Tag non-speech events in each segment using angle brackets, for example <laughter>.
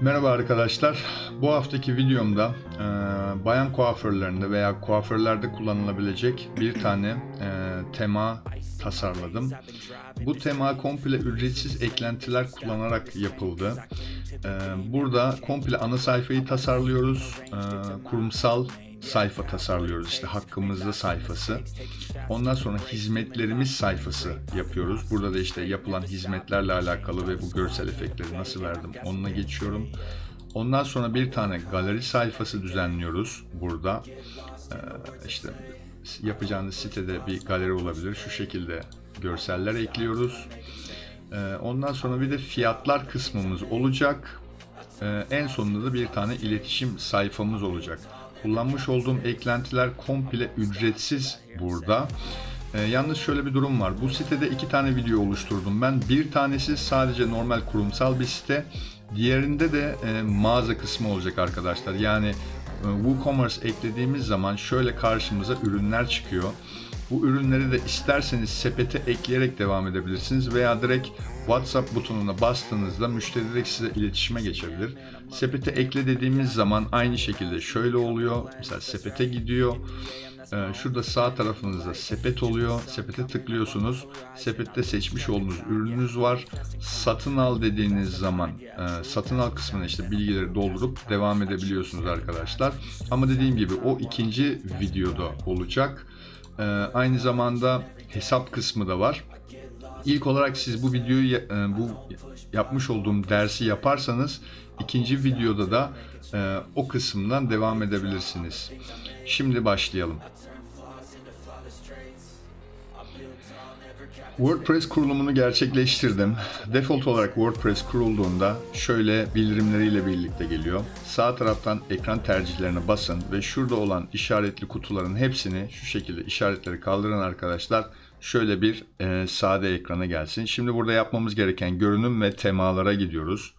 Merhaba arkadaşlar. Bu haftaki videomda e, bayan kuaförlerinde veya kuaförlerde kullanılabilecek bir tane e, tema tasarladım. Bu tema komple ücretsiz eklentiler kullanarak yapıldı. E, burada komple ana sayfayı tasarlıyoruz. E, kurumsal sayfa tasarlıyoruz. İşte hakkımızda sayfası. Ondan sonra hizmetlerimiz sayfası yapıyoruz. Burada da işte yapılan hizmetlerle alakalı ve bu görsel efektleri nasıl verdim onunla geçiyorum. Ondan sonra bir tane galeri sayfası düzenliyoruz burada. Ee, işte yapacağınız sitede bir galeri olabilir. Şu şekilde görseller ekliyoruz. Ee, ondan sonra bir de fiyatlar kısmımız olacak. Ee, en sonunda da bir tane iletişim sayfamız olacak. Kullanmış olduğum eklentiler komple ücretsiz burada. E, yalnız şöyle bir durum var. Bu sitede iki tane video oluşturdum. Ben bir tanesi sadece normal kurumsal bir site. Diğerinde de e, mağaza kısmı olacak arkadaşlar. Yani e, WooCommerce eklediğimiz zaman şöyle karşımıza ürünler çıkıyor. Bu ürünleri de isterseniz sepete ekleyerek devam edebilirsiniz veya direkt WhatsApp butonuna bastığınızda müşteri size iletişime geçebilir. Sepete ekle dediğimiz zaman aynı şekilde şöyle oluyor. Mesela sepete gidiyor. Ee, şurada sağ tarafınızda sepet oluyor. Sepete tıklıyorsunuz. Sepette seçmiş olduğunuz ürününüz var. Satın al dediğiniz zaman e, satın al kısmına işte bilgileri doldurup devam edebiliyorsunuz arkadaşlar. Ama dediğim gibi o ikinci videoda olacak. Ee, aynı zamanda hesap kısmı da var. İlk olarak siz bu videoyu e, bu yapmış olduğum dersi yaparsanız ikinci videoda da e, o kısımdan devam edebilirsiniz. Şimdi başlayalım. WordPress kurulumunu gerçekleştirdim. Default olarak WordPress kurulduğunda şöyle bildirimleriyle birlikte geliyor. Sağ taraftan ekran tercihlerine basın ve şurada olan işaretli kutuların hepsini şu şekilde işaretleri kaldıran arkadaşlar şöyle bir e, sade ekrana gelsin. Şimdi burada yapmamız gereken görünüm ve temalara gidiyoruz.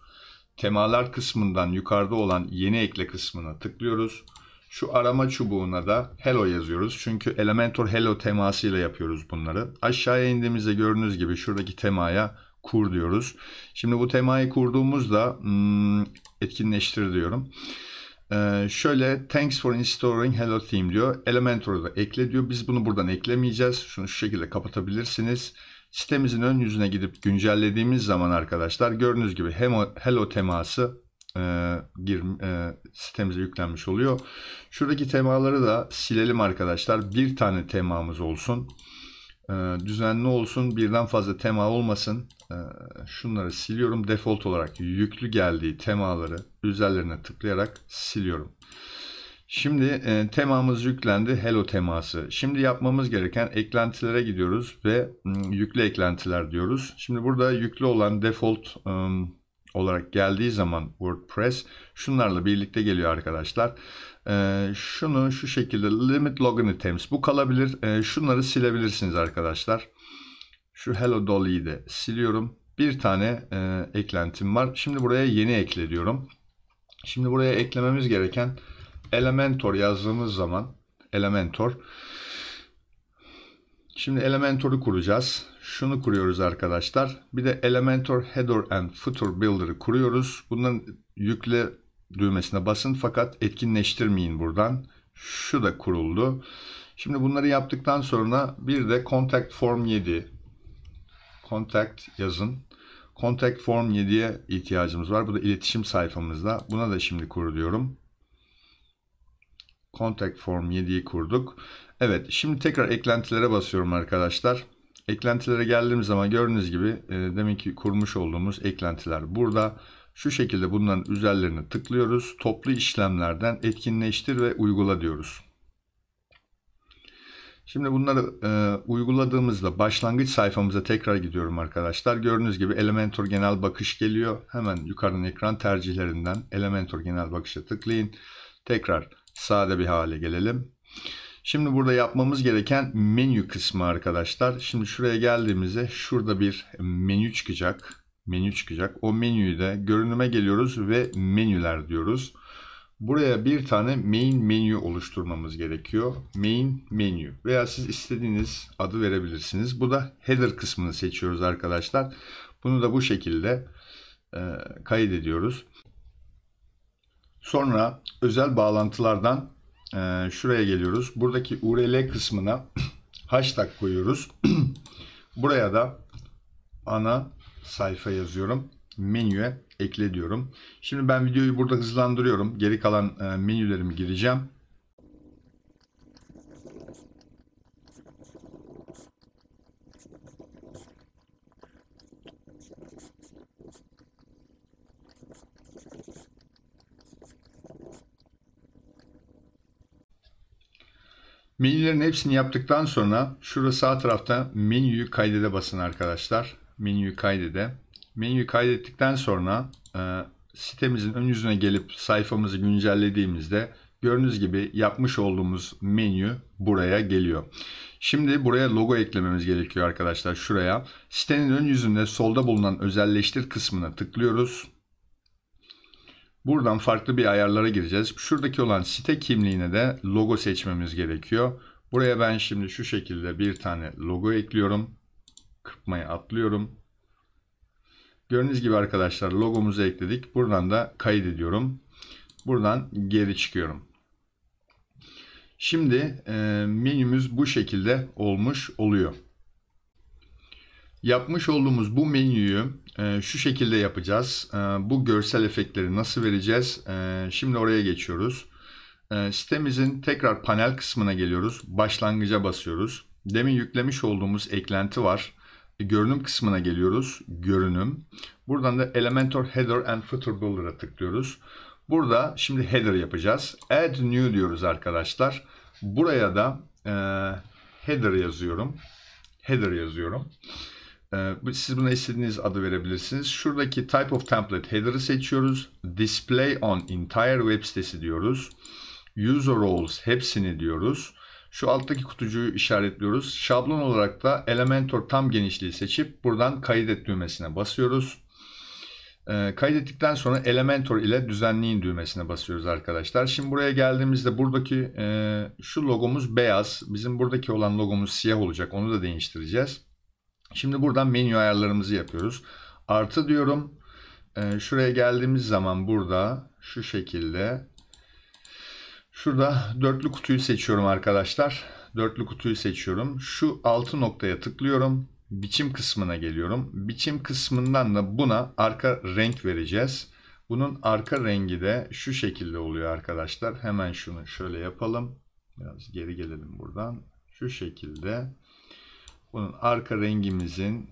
Temalar kısmından yukarıda olan yeni ekle kısmına tıklıyoruz. Şu arama çubuğuna da hello yazıyoruz. Çünkü Elementor hello temasıyla yapıyoruz bunları. Aşağıya indiğimizde gördüğünüz gibi şuradaki temaya kur diyoruz. Şimdi bu temayı kurduğumuzda hmm, etkinleştir diyorum. Ee, şöyle thanks for installing hello theme diyor. Elementor'u da ekle diyor. Biz bunu buradan eklemeyeceğiz. Şunu şu şekilde kapatabilirsiniz. Sitemizin ön yüzüne gidip güncellediğimiz zaman arkadaşlar gördüğünüz gibi hem hello teması e, gir, e, sitemize yüklenmiş oluyor. Şuradaki temaları da silelim arkadaşlar. Bir tane temamız olsun. E, düzenli olsun. Birden fazla tema olmasın. Ee, şunları siliyorum. Default olarak yüklü geldiği temaları üzerlerine tıklayarak siliyorum. Şimdi e, temamız yüklendi. Hello teması. Şimdi yapmamız gereken eklentilere gidiyoruz ve m, yüklü eklentiler diyoruz. Şimdi burada yüklü olan default e, olarak geldiği zaman WordPress şunlarla birlikte geliyor arkadaşlar. E, şunu şu şekilde limit login items bu kalabilir. E, şunları silebilirsiniz arkadaşlar. Şu Hello Dolly'yi de siliyorum. Bir tane e, eklentim var. Şimdi buraya yeni ekle diyorum. Şimdi buraya eklememiz gereken Elementor yazdığımız zaman Elementor. Şimdi Elementor'u kuracağız. Şunu kuruyoruz arkadaşlar. Bir de Elementor Header and Footer Builder'ı kuruyoruz. Bunların yükle düğmesine basın fakat etkinleştirmeyin buradan. Şu da kuruldu. Şimdi bunları yaptıktan sonra bir de Contact Form 7 contact yazın. Contact form 7'ye ihtiyacımız var. Bu da iletişim sayfamızda. Buna da şimdi kur Contact form 7'yi kurduk. Evet şimdi tekrar eklentilere basıyorum arkadaşlar. Eklentilere geldiğimiz zaman gördüğünüz gibi e, demin ki kurmuş olduğumuz eklentiler burada. Şu şekilde bunların üzerlerine tıklıyoruz. Toplu işlemlerden etkinleştir ve uygula diyoruz. Şimdi bunları e, uyguladığımızda başlangıç sayfamıza tekrar gidiyorum arkadaşlar. Gördüğünüz gibi Elementor genel bakış geliyor. Hemen yukarıdan ekran tercihlerinden Elementor genel bakışa tıklayın. Tekrar sade bir hale gelelim. Şimdi burada yapmamız gereken menü kısmı arkadaşlar. Şimdi şuraya geldiğimizde şurada bir menü çıkacak. Menü çıkacak. O menüyü de görünüme geliyoruz ve menüler diyoruz. Buraya bir tane main menu oluşturmamız gerekiyor. Main menu veya siz istediğiniz adı verebilirsiniz. Bu da header kısmını seçiyoruz arkadaşlar. Bunu da bu şekilde e, kaydediyoruz. Sonra özel bağlantılardan e, şuraya geliyoruz. Buradaki URL kısmına <clears throat> hashtag koyuyoruz. <clears throat> Buraya da ana sayfa yazıyorum. Menüye ekle diyorum. Şimdi ben videoyu burada hızlandırıyorum. Geri kalan e, menülerimi gireceğim. Menülerin hepsini yaptıktan sonra şurada sağ tarafta menüyü kaydede basın arkadaşlar. Menüyü kaydede. Menüyü kaydettikten sonra e, sitemizin ön yüzüne gelip sayfamızı güncellediğimizde gördüğünüz gibi yapmış olduğumuz menü buraya geliyor. Şimdi buraya logo eklememiz gerekiyor arkadaşlar şuraya. Sitenin ön yüzünde solda bulunan özelleştir kısmına tıklıyoruz. Buradan farklı bir ayarlara gireceğiz. Şuradaki olan site kimliğine de logo seçmemiz gerekiyor. Buraya ben şimdi şu şekilde bir tane logo ekliyorum. Kırpmayı atlıyorum. Gördüğünüz gibi arkadaşlar logomuzu ekledik. Buradan da kaydediyorum. Buradan geri çıkıyorum. Şimdi e, menümüz bu şekilde olmuş oluyor. Yapmış olduğumuz bu menüyü e, şu şekilde yapacağız. E, bu görsel efektleri nasıl vereceğiz? E, şimdi oraya geçiyoruz. E, sitemizin tekrar panel kısmına geliyoruz. Başlangıca basıyoruz. Demin yüklemiş olduğumuz eklenti var. Görünüm kısmına geliyoruz. Görünüm. Buradan da Elementor Header and Footer Builder'a tıklıyoruz. Burada şimdi header yapacağız. Add new diyoruz arkadaşlar. Buraya da e, header yazıyorum. Header yazıyorum. E, siz buna istediğiniz adı verebilirsiniz. Şuradaki type of template header'ı seçiyoruz. Display on entire web sitesi diyoruz. User roles hepsini diyoruz. Şu alttaki kutucuğu işaretliyoruz. Şablon olarak da Elementor tam genişliği seçip buradan kaydet düğmesine basıyoruz. E, kaydettikten sonra Elementor ile düzenleyin düğmesine basıyoruz arkadaşlar. Şimdi buraya geldiğimizde buradaki e, şu logomuz beyaz. Bizim buradaki olan logomuz siyah olacak. Onu da değiştireceğiz. Şimdi buradan menü ayarlarımızı yapıyoruz. Artı diyorum. E, şuraya geldiğimiz zaman burada şu şekilde Şurada dörtlü kutuyu seçiyorum arkadaşlar. Dörtlü kutuyu seçiyorum. Şu altı noktaya tıklıyorum. Biçim kısmına geliyorum. Biçim kısmından da buna arka renk vereceğiz. Bunun arka rengi de şu şekilde oluyor arkadaşlar. Hemen şunu şöyle yapalım. Biraz geri gelelim buradan. Şu şekilde. Bunun arka rengimizin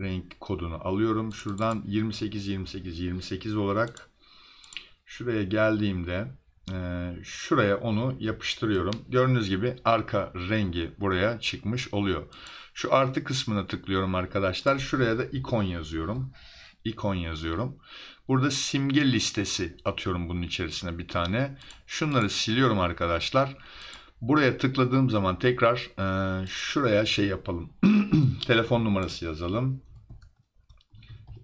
renk kodunu alıyorum. Şuradan 28 28 28 olarak şuraya geldiğimde ee, şuraya onu yapıştırıyorum. Gördüğünüz gibi arka rengi buraya çıkmış oluyor. Şu artı kısmına tıklıyorum arkadaşlar. Şuraya da ikon yazıyorum. İkon yazıyorum. Burada simge listesi atıyorum bunun içerisine bir tane. Şunları siliyorum arkadaşlar. Buraya tıkladığım zaman tekrar e, şuraya şey yapalım. <clears throat> telefon numarası yazalım.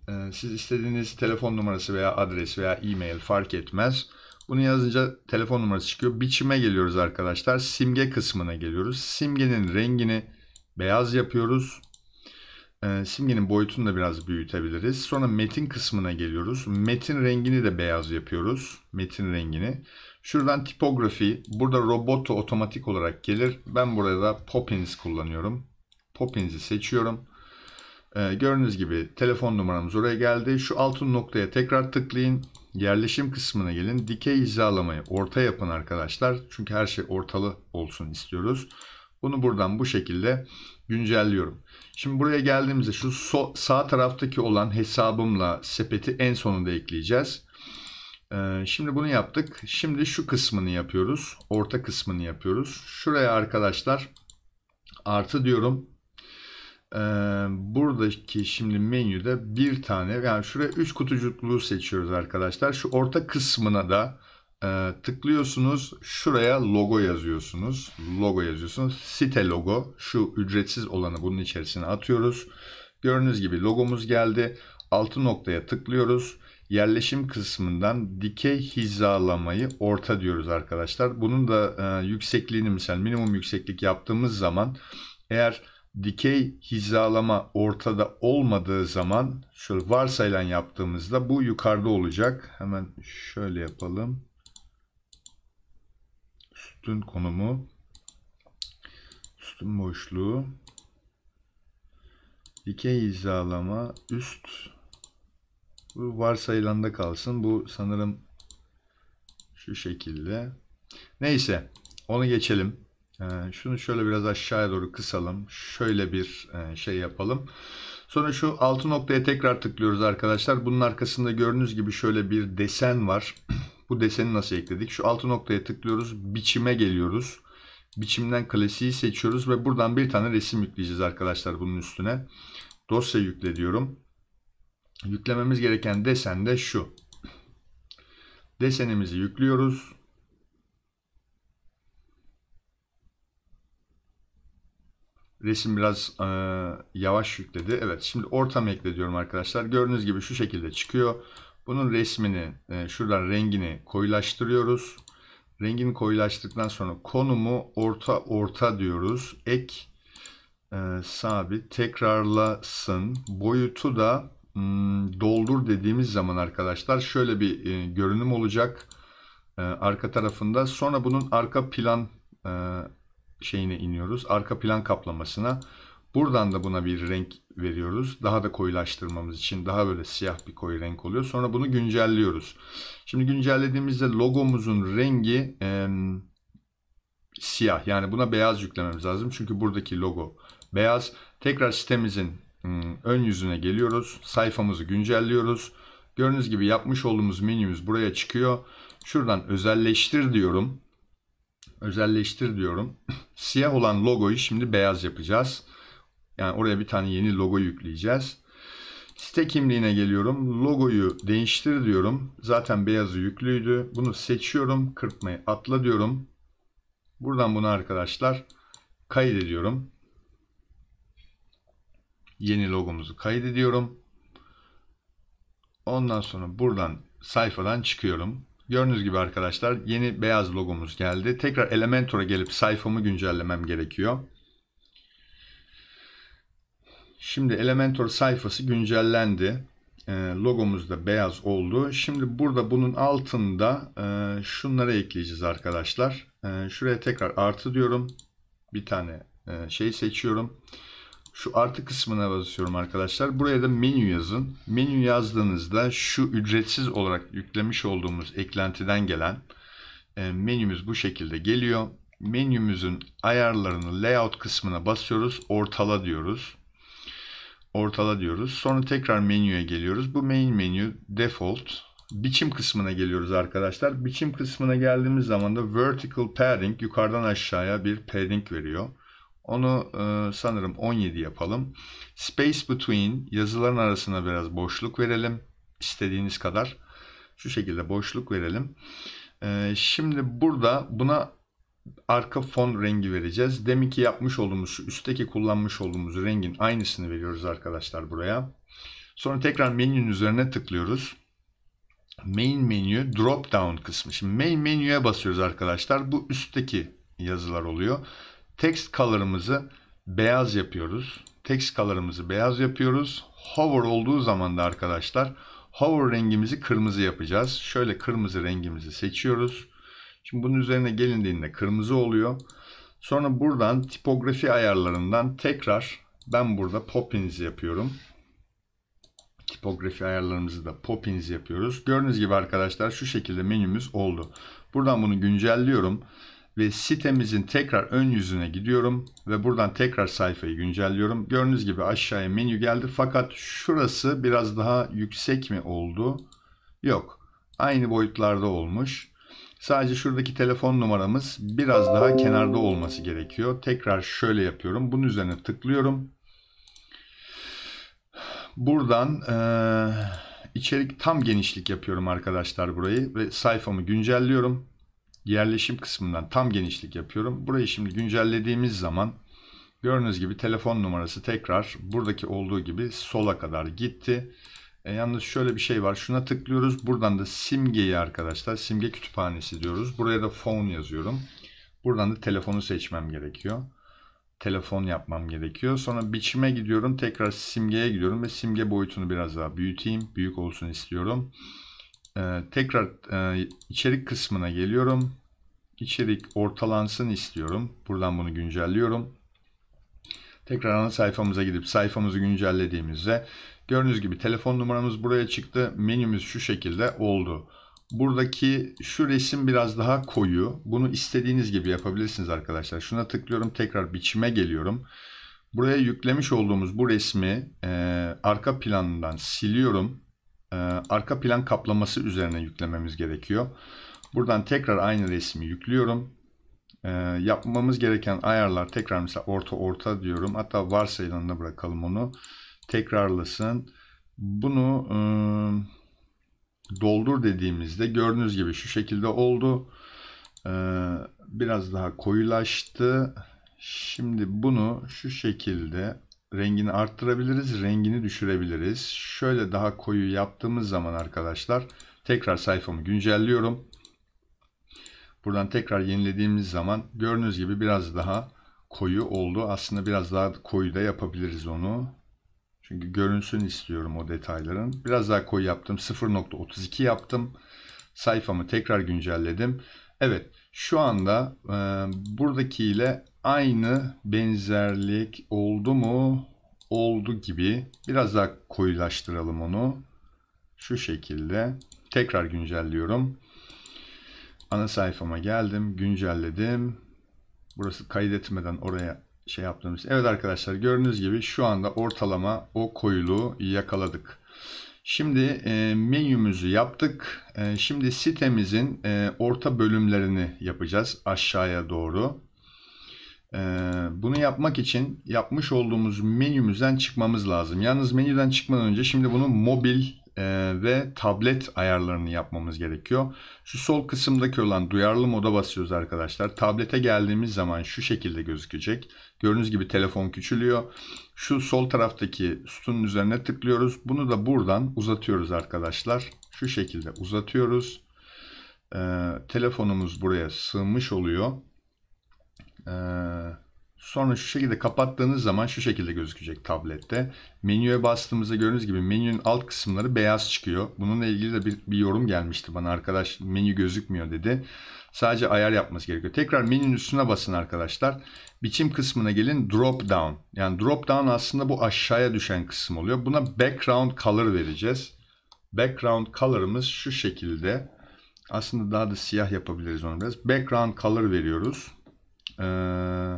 E, siz istediğiniz telefon numarası veya adres veya e-mail fark etmez. Bunu yazınca telefon numarası çıkıyor. Biçime geliyoruz arkadaşlar. Simge kısmına geliyoruz. Simgenin rengini beyaz yapıyoruz. Ee, simgenin boyutunu da biraz büyütebiliriz. Sonra metin kısmına geliyoruz. Metin rengini de beyaz yapıyoruz. Metin rengini. Şuradan tipografi. Burada roboto otomatik olarak gelir. Ben burada Poppins kullanıyorum. Poppins'i seçiyorum. Ee, gördüğünüz gibi telefon numaramız oraya geldi. Şu altın noktaya tekrar tıklayın yerleşim kısmına gelin. Dikey hizalamayı orta yapın arkadaşlar. Çünkü her şey ortalı olsun istiyoruz. Bunu buradan bu şekilde güncelliyorum. Şimdi buraya geldiğimizde şu so sağ taraftaki olan hesabımla sepeti en sonunda ekleyeceğiz. Ee, şimdi bunu yaptık. Şimdi şu kısmını yapıyoruz. Orta kısmını yapıyoruz. Şuraya arkadaşlar artı diyorum buradaki şimdi menüde bir tane yani şuraya 3 kutucuklu seçiyoruz arkadaşlar. Şu orta kısmına da tıklıyorsunuz. Şuraya logo yazıyorsunuz. Logo yazıyorsunuz. Site logo. Şu ücretsiz olanı bunun içerisine atıyoruz. Gördüğünüz gibi logomuz geldi. Altı noktaya tıklıyoruz. Yerleşim kısmından dikey hizalamayı orta diyoruz arkadaşlar. Bunun da yüksekliğini mesela minimum yükseklik yaptığımız zaman eğer dikey hizalama ortada olmadığı zaman şöyle varsayılan yaptığımızda bu yukarıda olacak. Hemen şöyle yapalım. Sütun konumu sütun boşluğu dikey hizalama üst bu varsayılanda kalsın. Bu sanırım şu şekilde. Neyse onu geçelim. Ee, şunu şöyle biraz aşağıya doğru kısalım. Şöyle bir e, şey yapalım. Sonra şu altı noktaya tekrar tıklıyoruz arkadaşlar. Bunun arkasında gördüğünüz gibi şöyle bir desen var. <clears throat> Bu deseni nasıl ekledik? Şu altı noktaya tıklıyoruz. Biçime geliyoruz. Biçimden klasiği seçiyoruz ve buradan bir tane resim yükleyeceğiz arkadaşlar bunun üstüne. Dosya yükle diyorum. Yüklememiz gereken desen de şu. Desenimizi yüklüyoruz. Resim biraz e, yavaş yükledi. Evet şimdi ortam ekle diyorum arkadaşlar. Gördüğünüz gibi şu şekilde çıkıyor. Bunun resmini e, şuradan rengini koyulaştırıyoruz. Rengini koyulaştırdıktan sonra konumu orta orta diyoruz. Ek e, sabit tekrarlasın. Boyutu da hmm, doldur dediğimiz zaman arkadaşlar şöyle bir e, görünüm olacak. E, arka tarafında. Sonra bunun arka plan e, şeyine iniyoruz. Arka plan kaplamasına. Buradan da buna bir renk veriyoruz. Daha da koyulaştırmamız için daha böyle siyah bir koyu renk oluyor. Sonra bunu güncelliyoruz. Şimdi güncellediğimizde logomuzun rengi e, siyah. Yani buna beyaz yüklememiz lazım. Çünkü buradaki logo beyaz. Tekrar sitemizin ön yüzüne geliyoruz. Sayfamızı güncelliyoruz. Gördüğünüz gibi yapmış olduğumuz menümüz buraya çıkıyor. Şuradan özelleştir diyorum özelleştir diyorum. <laughs> Siyah olan logoyu şimdi beyaz yapacağız. Yani oraya bir tane yeni logo yükleyeceğiz. Site kimliğine geliyorum. Logoyu değiştir diyorum. Zaten beyazı yüklüydü. Bunu seçiyorum. Kırpmayı atla diyorum. Buradan bunu arkadaşlar kaydediyorum. Yeni logomuzu kaydediyorum. Ondan sonra buradan sayfadan çıkıyorum. Gördüğünüz gibi arkadaşlar yeni beyaz logomuz geldi. Tekrar Elementor'a gelip sayfamı güncellemem gerekiyor. Şimdi Elementor sayfası güncellendi. E, logomuz da beyaz oldu. Şimdi burada bunun altında e, şunları ekleyeceğiz arkadaşlar. E, şuraya tekrar artı diyorum. Bir tane e, şey seçiyorum şu artı kısmına basıyorum arkadaşlar. Buraya da menü yazın. Menü yazdığınızda şu ücretsiz olarak yüklemiş olduğumuz eklentiden gelen e, menümüz bu şekilde geliyor. Menümüzün ayarlarını layout kısmına basıyoruz. Ortala diyoruz. Ortala diyoruz. Sonra tekrar menüye geliyoruz. Bu main menü default. Biçim kısmına geliyoruz arkadaşlar. Biçim kısmına geldiğimiz zaman da vertical padding yukarıdan aşağıya bir padding veriyor. Onu e, sanırım 17 yapalım. Space between yazıların arasına biraz boşluk verelim. İstediğiniz kadar. Şu şekilde boşluk verelim. E, şimdi burada buna arka fon rengi vereceğiz. Deminki yapmış olduğumuz, üstteki kullanmış olduğumuz rengin aynısını veriyoruz arkadaşlar buraya. Sonra tekrar menünün üzerine tıklıyoruz. Main menu drop down kısmı. Şimdi main menüye basıyoruz arkadaşlar. Bu üstteki yazılar oluyor. Text color'ımızı beyaz yapıyoruz. Text color'ımızı beyaz yapıyoruz. Hover olduğu zaman da arkadaşlar hover rengimizi kırmızı yapacağız. Şöyle kırmızı rengimizi seçiyoruz. Şimdi bunun üzerine gelindiğinde kırmızı oluyor. Sonra buradan tipografi ayarlarından tekrar ben burada Poppins yapıyorum. Tipografi ayarlarımızı da Poppins yapıyoruz. Gördüğünüz gibi arkadaşlar şu şekilde menümüz oldu. Buradan bunu güncelliyorum ve sitemizin tekrar ön yüzüne gidiyorum ve buradan tekrar sayfayı güncelliyorum. Gördüğünüz gibi aşağıya menü geldi fakat şurası biraz daha yüksek mi oldu? Yok. Aynı boyutlarda olmuş. Sadece şuradaki telefon numaramız biraz daha kenarda olması gerekiyor. Tekrar şöyle yapıyorum. Bunun üzerine tıklıyorum. Buradan ee, içerik tam genişlik yapıyorum arkadaşlar burayı ve sayfamı güncelliyorum yerleşim kısmından tam genişlik yapıyorum. Burayı şimdi güncellediğimiz zaman gördüğünüz gibi telefon numarası tekrar buradaki olduğu gibi sola kadar gitti. E, yalnız şöyle bir şey var. Şuna tıklıyoruz. Buradan da simgeyi arkadaşlar simge kütüphanesi diyoruz. Buraya da phone yazıyorum. Buradan da telefonu seçmem gerekiyor. Telefon yapmam gerekiyor. Sonra biçime gidiyorum. Tekrar simgeye gidiyorum ve simge boyutunu biraz daha büyüteyim. Büyük olsun istiyorum. Ee, tekrar e, içerik kısmına geliyorum. İçerik ortalansın istiyorum. Buradan bunu güncelliyorum. Tekrar ana sayfamıza gidip sayfamızı güncellediğimizde gördüğünüz gibi telefon numaramız buraya çıktı. Menümüz şu şekilde oldu. Buradaki şu resim biraz daha koyu. Bunu istediğiniz gibi yapabilirsiniz arkadaşlar. Şuna tıklıyorum. Tekrar biçime geliyorum. Buraya yüklemiş olduğumuz bu resmi e, arka planından siliyorum. E, arka plan kaplaması üzerine yüklememiz gerekiyor. Buradan tekrar aynı resmi yüklüyorum. E, yapmamız gereken ayarlar tekrar mesela orta orta diyorum. Hatta varsayılanına bırakalım onu. Tekrarlasın. Bunu e, doldur dediğimizde gördüğünüz gibi şu şekilde oldu. E, biraz daha koyulaştı. Şimdi bunu şu şekilde rengini arttırabiliriz, rengini düşürebiliriz. Şöyle daha koyu yaptığımız zaman arkadaşlar tekrar sayfamı güncelliyorum. Buradan tekrar yenilediğimiz zaman gördüğünüz gibi biraz daha koyu oldu. Aslında biraz daha koyu da yapabiliriz onu. Çünkü görünsün istiyorum o detayların. Biraz daha koyu yaptım. 0.32 yaptım. Sayfamı tekrar güncelledim. Evet şu anda e, buradaki ile aynı benzerlik oldu mu? Oldu gibi. Biraz daha koyulaştıralım onu. Şu şekilde. Tekrar güncelliyorum. Ana sayfama geldim. Güncelledim. Burası kaydetmeden oraya şey yaptığımız. Evet arkadaşlar gördüğünüz gibi şu anda ortalama o koyuluğu yakaladık. Şimdi e, menümüzü yaptık. E, şimdi sitemizin e, orta bölümlerini yapacağız aşağıya doğru. Ee, bunu yapmak için yapmış olduğumuz menümüzden çıkmamız lazım. Yalnız menüden çıkmadan önce şimdi bunun mobil e, ve tablet ayarlarını yapmamız gerekiyor. Şu sol kısımdaki olan duyarlı moda basıyoruz arkadaşlar. Tablete geldiğimiz zaman şu şekilde gözükecek. Gördüğünüz gibi telefon küçülüyor. Şu sol taraftaki sütunun üzerine tıklıyoruz. Bunu da buradan uzatıyoruz arkadaşlar. Şu şekilde uzatıyoruz. Ee, telefonumuz buraya sığmış oluyor. Ee, sonra şu şekilde kapattığınız zaman şu şekilde gözükecek tablette. Menüye bastığımızda gördüğünüz gibi menünün alt kısımları beyaz çıkıyor. Bununla ilgili de bir, bir yorum gelmişti bana arkadaş menü gözükmüyor dedi. Sadece ayar yapması gerekiyor. Tekrar menünün üstüne basın arkadaşlar. Biçim kısmına gelin drop down. Yani drop down aslında bu aşağıya düşen kısım oluyor. Buna background color vereceğiz. Background color'ımız şu şekilde. Aslında daha da siyah yapabiliriz onu biraz. Background color veriyoruz. Ee,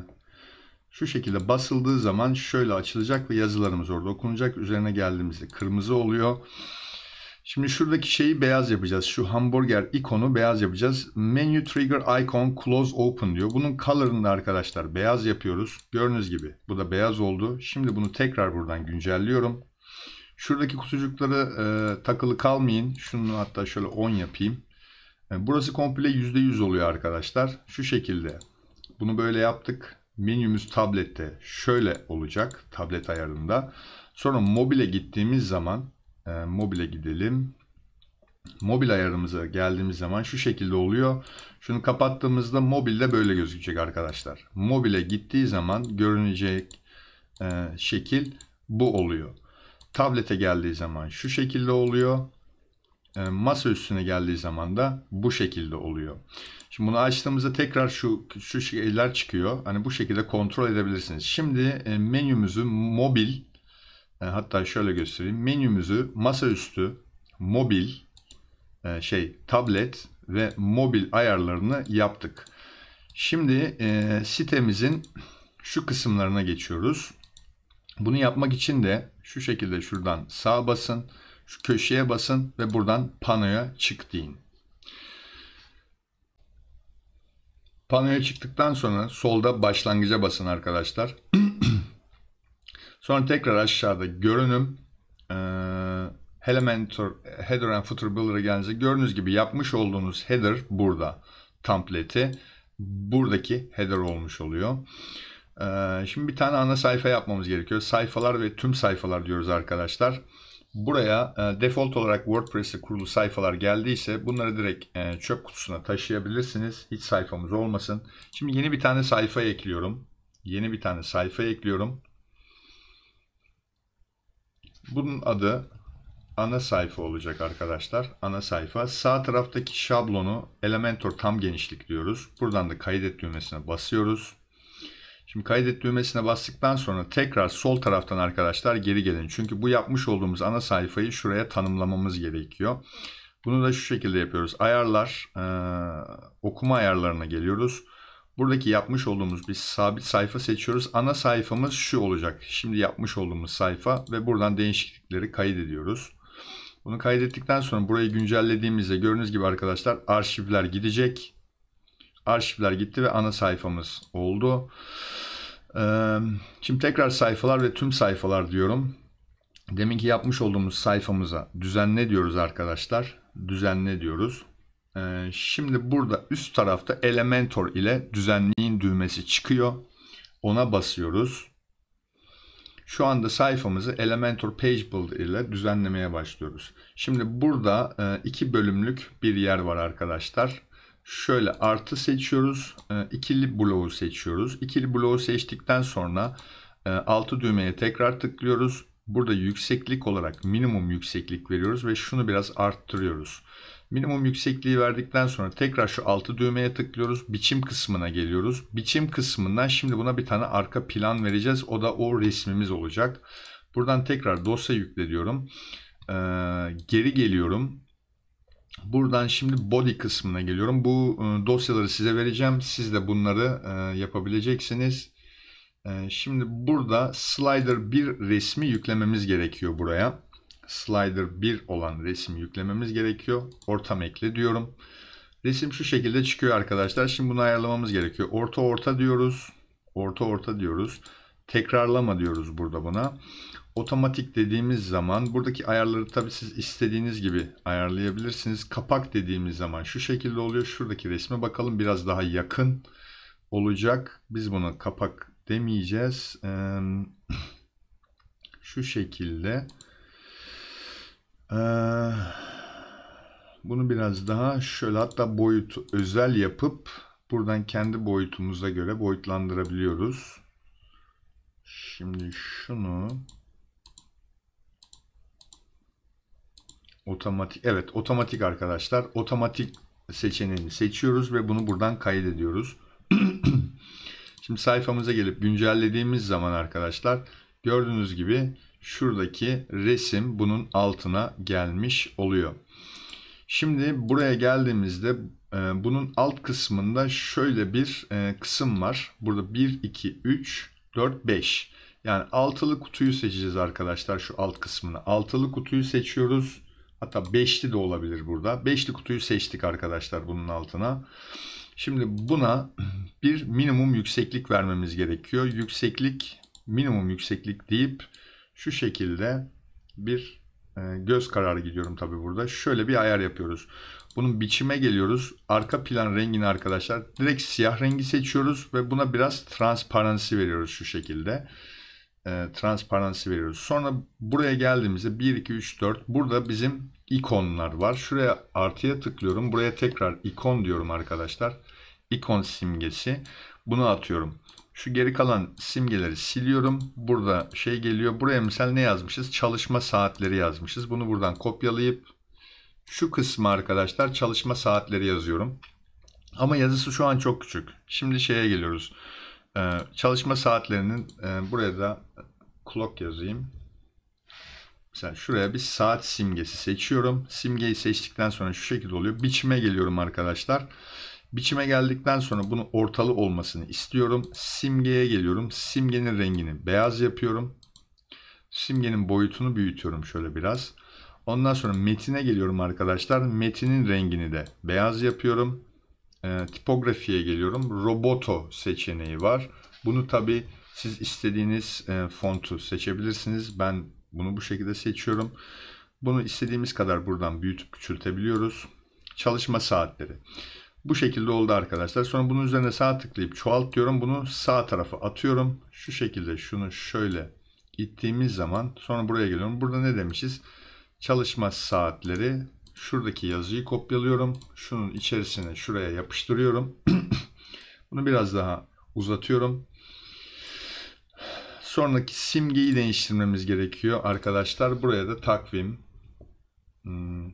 şu şekilde basıldığı zaman şöyle açılacak ve yazılarımız orada okunacak. Üzerine geldiğimizde kırmızı oluyor. Şimdi şuradaki şeyi beyaz yapacağız. Şu hamburger ikonu beyaz yapacağız. Menu trigger icon close open diyor. Bunun color'ını arkadaşlar beyaz yapıyoruz. Gördüğünüz gibi bu da beyaz oldu. Şimdi bunu tekrar buradan güncelliyorum. Şuradaki kutucukları e, takılı kalmayın. Şunu hatta şöyle 10 yapayım. E, burası komple %100 oluyor arkadaşlar. Şu şekilde. Bunu böyle yaptık. Menümüz tablette şöyle olacak. Tablet ayarında. Sonra mobile gittiğimiz zaman e, mobile gidelim. Mobil ayarımıza geldiğimiz zaman şu şekilde oluyor. Şunu kapattığımızda mobilde böyle gözükecek arkadaşlar. Mobile gittiği zaman görünecek e, şekil bu oluyor. Tablete geldiği zaman şu şekilde oluyor. E, masa üstüne geldiği zaman da bu şekilde oluyor. Şimdi bunu açtığımızda tekrar şu şu şeyler çıkıyor. Hani bu şekilde kontrol edebilirsiniz. Şimdi e, menümüzü mobil e, hatta şöyle göstereyim. Menümüzü masaüstü, mobil, e, şey tablet ve mobil ayarlarını yaptık. Şimdi sitemizin şu kısımlarına geçiyoruz. Bunu yapmak için de şu şekilde şuradan sağ basın, şu köşeye basın ve buradan panoya çık deyin. Panoya çıktıktan sonra solda başlangıca basın arkadaşlar. <clears throat> sonra tekrar aşağıda görünüm ee, Elementor Header and Footer Builder'a gelince gördüğünüz gibi yapmış olduğunuz header burada. Template'i buradaki header olmuş oluyor. Ee, şimdi bir tane ana sayfa yapmamız gerekiyor. Sayfalar ve tüm sayfalar diyoruz arkadaşlar buraya e, default olarak WordPress'e kurulu sayfalar geldiyse bunları direkt e, çöp kutusuna taşıyabilirsiniz. Hiç sayfamız olmasın. Şimdi yeni bir tane sayfa ekliyorum. Yeni bir tane sayfa ekliyorum. Bunun adı ana sayfa olacak arkadaşlar. Ana sayfa. Sağ taraftaki şablonu Elementor tam genişlik diyoruz. Buradan da kaydet düğmesine basıyoruz. Şimdi kaydet düğmesine bastıktan sonra tekrar sol taraftan arkadaşlar geri gelin. Çünkü bu yapmış olduğumuz ana sayfayı şuraya tanımlamamız gerekiyor. Bunu da şu şekilde yapıyoruz. Ayarlar, e, okuma ayarlarına geliyoruz. Buradaki yapmış olduğumuz bir sabit sayfa seçiyoruz. Ana sayfamız şu olacak. Şimdi yapmış olduğumuz sayfa ve buradan değişiklikleri kaydediyoruz. Bunu kaydettikten sonra burayı güncellediğimizde gördüğünüz gibi arkadaşlar arşivler gidecek arşivler gitti ve ana sayfamız oldu. Şimdi tekrar sayfalar ve tüm sayfalar diyorum. Deminki yapmış olduğumuz sayfamıza düzenle diyoruz arkadaşlar. Düzenle diyoruz. Şimdi burada üst tarafta Elementor ile düzenleyin düğmesi çıkıyor. Ona basıyoruz. Şu anda sayfamızı Elementor Page Builder ile düzenlemeye başlıyoruz. Şimdi burada iki bölümlük bir yer var arkadaşlar. Şöyle artı seçiyoruz. Ee, ikili bloğu seçiyoruz. İkili bloğu seçtikten sonra e, altı düğmeye tekrar tıklıyoruz. Burada yükseklik olarak minimum yükseklik veriyoruz ve şunu biraz arttırıyoruz. Minimum yüksekliği verdikten sonra tekrar şu altı düğmeye tıklıyoruz. Biçim kısmına geliyoruz. Biçim kısmından şimdi buna bir tane arka plan vereceğiz. O da o resmimiz olacak. Buradan tekrar dosya yükle diyorum. Ee, geri geliyorum. Buradan şimdi body kısmına geliyorum. Bu e, dosyaları size vereceğim. Siz de bunları e, yapabileceksiniz. E, şimdi burada slider 1 resmi yüklememiz gerekiyor buraya. Slider 1 olan resmi yüklememiz gerekiyor. Ortam ekle diyorum. Resim şu şekilde çıkıyor arkadaşlar. Şimdi bunu ayarlamamız gerekiyor. Orta orta diyoruz. Orta orta diyoruz. Tekrarlama diyoruz burada buna. Otomatik dediğimiz zaman buradaki ayarları tabii siz istediğiniz gibi ayarlayabilirsiniz. Kapak dediğimiz zaman şu şekilde oluyor. Şuradaki resme bakalım biraz daha yakın olacak. Biz buna kapak demeyeceğiz. <clears throat> şu şekilde. Eh, bunu biraz daha şöyle hatta boyut özel yapıp buradan kendi boyutumuza göre boyutlandırabiliyoruz. Şimdi şunu Otomatik. Evet otomatik arkadaşlar. Otomatik seçeneğini seçiyoruz ve bunu buradan kaydediyoruz. <clears throat> Şimdi sayfamıza gelip güncellediğimiz zaman arkadaşlar gördüğünüz gibi şuradaki resim bunun altına gelmiş oluyor. Şimdi buraya geldiğimizde e, bunun alt kısmında şöyle bir e, kısım var. Burada 1, 2, 3, 4, 5. Yani altılı kutuyu seçeceğiz arkadaşlar şu alt kısmını. Altılı kutuyu seçiyoruz. Hatta beşli de olabilir burada. Beşli kutuyu seçtik arkadaşlar bunun altına. Şimdi buna bir minimum yükseklik vermemiz gerekiyor. Yükseklik, minimum yükseklik deyip şu şekilde bir e, göz kararı gidiyorum tabi burada. Şöyle bir ayar yapıyoruz. Bunun biçime geliyoruz. Arka plan rengini arkadaşlar direkt siyah rengi seçiyoruz ve buna biraz transparansi veriyoruz şu şekilde. Şu şekilde e, transparansı veriyoruz. Sonra buraya geldiğimizde 1, 2, 3, 4 burada bizim ikonlar var. Şuraya artıya tıklıyorum. Buraya tekrar ikon diyorum arkadaşlar. İkon simgesi. Bunu atıyorum. Şu geri kalan simgeleri siliyorum. Burada şey geliyor. Buraya misal ne yazmışız? Çalışma saatleri yazmışız. Bunu buradan kopyalayıp şu kısmı arkadaşlar çalışma saatleri yazıyorum. Ama yazısı şu an çok küçük. Şimdi şeye geliyoruz. Ee, çalışma saatlerinin e, buraya da clock yazayım. Mesela şuraya bir saat simgesi seçiyorum. Simgeyi seçtikten sonra şu şekilde oluyor. Biçime geliyorum arkadaşlar. Biçime geldikten sonra bunu ortalı olmasını istiyorum. Simgeye geliyorum. Simgenin rengini beyaz yapıyorum. Simgenin boyutunu büyütüyorum şöyle biraz. Ondan sonra metine geliyorum arkadaşlar. Metinin rengini de beyaz yapıyorum e, tipografiye geliyorum. Roboto seçeneği var. Bunu tabi siz istediğiniz e, fontu seçebilirsiniz. Ben bunu bu şekilde seçiyorum. Bunu istediğimiz kadar buradan büyütüp küçültebiliyoruz. Çalışma saatleri. Bu şekilde oldu arkadaşlar. Sonra bunun üzerine sağ tıklayıp çoğalt diyorum. Bunu sağ tarafa atıyorum. Şu şekilde şunu şöyle ittiğimiz zaman sonra buraya geliyorum. Burada ne demişiz? Çalışma saatleri Şuradaki yazıyı kopyalıyorum. Şunun içerisine şuraya yapıştırıyorum. <clears throat> Bunu biraz daha uzatıyorum. Sonraki simgeyi değiştirmemiz gerekiyor arkadaşlar. Buraya da takvim. Hmm.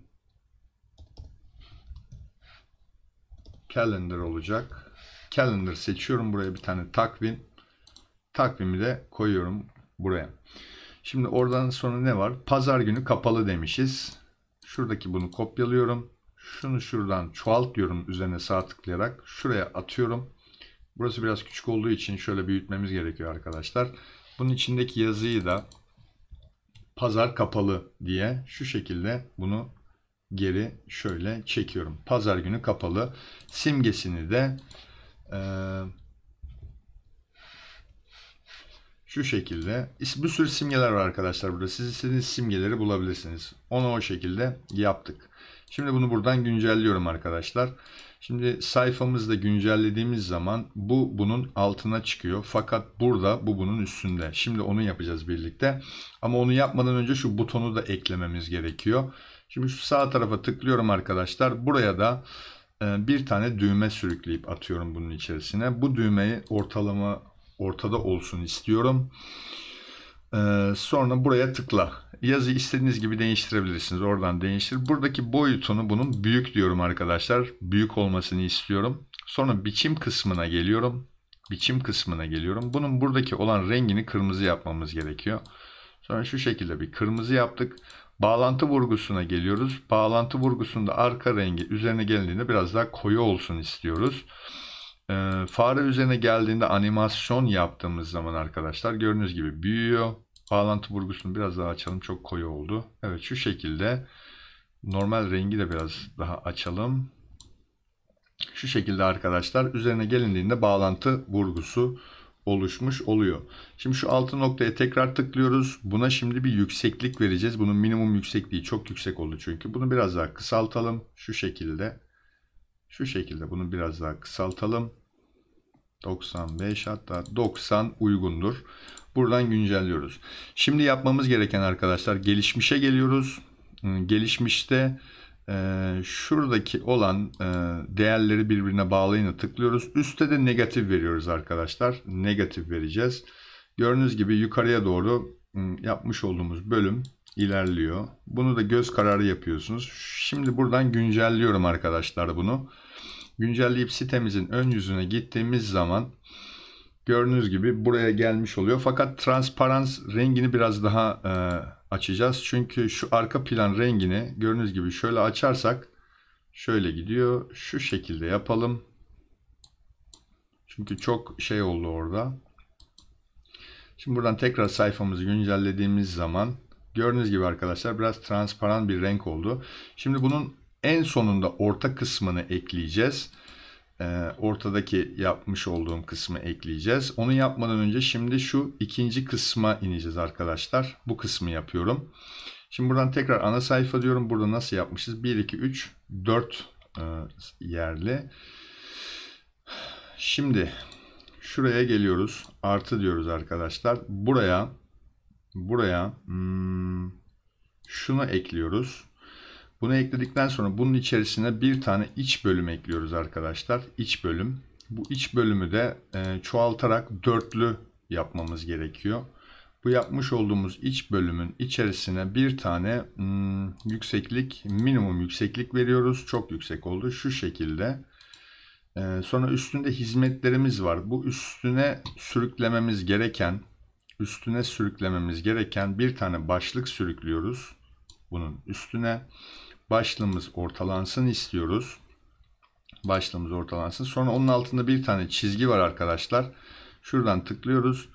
Calendar olacak. Calendar seçiyorum. Buraya bir tane takvim. Takvimi de koyuyorum buraya. Şimdi oradan sonra ne var? Pazar günü kapalı demişiz. Şuradaki bunu kopyalıyorum. Şunu şuradan çoğalt diyorum üzerine sağ tıklayarak. Şuraya atıyorum. Burası biraz küçük olduğu için şöyle büyütmemiz gerekiyor arkadaşlar. Bunun içindeki yazıyı da pazar kapalı diye şu şekilde bunu geri şöyle çekiyorum. Pazar günü kapalı simgesini de e, Şu şekilde. Bir sürü simgeler var arkadaşlar burada. Siz istediğiniz simgeleri bulabilirsiniz. Onu o şekilde yaptık. Şimdi bunu buradan güncelliyorum arkadaşlar. Şimdi sayfamızda güncellediğimiz zaman bu bunun altına çıkıyor. Fakat burada bu bunun üstünde. Şimdi onu yapacağız birlikte. Ama onu yapmadan önce şu butonu da eklememiz gerekiyor. Şimdi şu sağ tarafa tıklıyorum arkadaşlar. Buraya da e, bir tane düğme sürükleyip atıyorum bunun içerisine. Bu düğmeyi ortalama ortada olsun istiyorum. Ee, sonra buraya tıkla. Yazı istediğiniz gibi değiştirebilirsiniz. Oradan değiştir. Buradaki boyutunu bunun büyük diyorum arkadaşlar. Büyük olmasını istiyorum. Sonra biçim kısmına geliyorum. Biçim kısmına geliyorum. Bunun buradaki olan rengini kırmızı yapmamız gerekiyor. Sonra şu şekilde bir kırmızı yaptık. Bağlantı vurgusuna geliyoruz. Bağlantı vurgusunda arka rengi üzerine geldiğinde biraz daha koyu olsun istiyoruz e, fare üzerine geldiğinde animasyon yaptığımız zaman arkadaşlar gördüğünüz gibi büyüyor. Bağlantı vurgusunu biraz daha açalım. Çok koyu oldu. Evet şu şekilde normal rengi de biraz daha açalım. Şu şekilde arkadaşlar üzerine gelindiğinde bağlantı vurgusu oluşmuş oluyor. Şimdi şu altı noktaya tekrar tıklıyoruz. Buna şimdi bir yükseklik vereceğiz. Bunun minimum yüksekliği çok yüksek oldu çünkü. Bunu biraz daha kısaltalım. Şu şekilde. Şu şekilde bunu biraz daha kısaltalım. 95 hatta 90 uygundur. Buradan güncelliyoruz. Şimdi yapmamız gereken arkadaşlar gelişmişe geliyoruz. Ee, gelişmişte e, şuradaki olan e, değerleri birbirine bağlayına tıklıyoruz. Üste de negatif veriyoruz arkadaşlar. Negatif vereceğiz. Gördüğünüz gibi yukarıya doğru yapmış olduğumuz bölüm ilerliyor. Bunu da göz kararı yapıyorsunuz. Şimdi buradan güncelliyorum arkadaşlar bunu. Bunu güncelleyip sitemizin ön yüzüne gittiğimiz zaman gördüğünüz gibi buraya gelmiş oluyor. Fakat transparans rengini biraz daha e, açacağız. Çünkü şu arka plan rengini gördüğünüz gibi şöyle açarsak şöyle gidiyor. Şu şekilde yapalım. Çünkü çok şey oldu orada. Şimdi buradan tekrar sayfamızı güncellediğimiz zaman gördüğünüz gibi arkadaşlar biraz transparan bir renk oldu. Şimdi bunun en sonunda orta kısmını ekleyeceğiz. Ee, ortadaki yapmış olduğum kısmı ekleyeceğiz. Onu yapmadan önce şimdi şu ikinci kısma ineceğiz arkadaşlar. Bu kısmı yapıyorum. Şimdi buradan tekrar ana sayfa diyorum. Burada nasıl yapmışız? 1, 2, 3, 4 yerli. Şimdi şuraya geliyoruz. Artı diyoruz arkadaşlar. Buraya buraya hmm, şunu ekliyoruz. Bunu ekledikten sonra bunun içerisine bir tane iç bölüm ekliyoruz arkadaşlar. İç bölüm. Bu iç bölümü de e, çoğaltarak dörtlü yapmamız gerekiyor. Bu yapmış olduğumuz iç bölümün içerisine bir tane hmm, yükseklik, minimum yükseklik veriyoruz. Çok yüksek oldu. Şu şekilde. Ee, sonra üstünde hizmetlerimiz var. Bu üstüne sürüklememiz gereken, üstüne sürüklememiz gereken bir tane başlık sürüklüyoruz. Bunun üstüne. Üstüne başlığımız ortalansın istiyoruz. Başlığımız ortalansın. Sonra onun altında bir tane çizgi var arkadaşlar. Şuradan tıklıyoruz.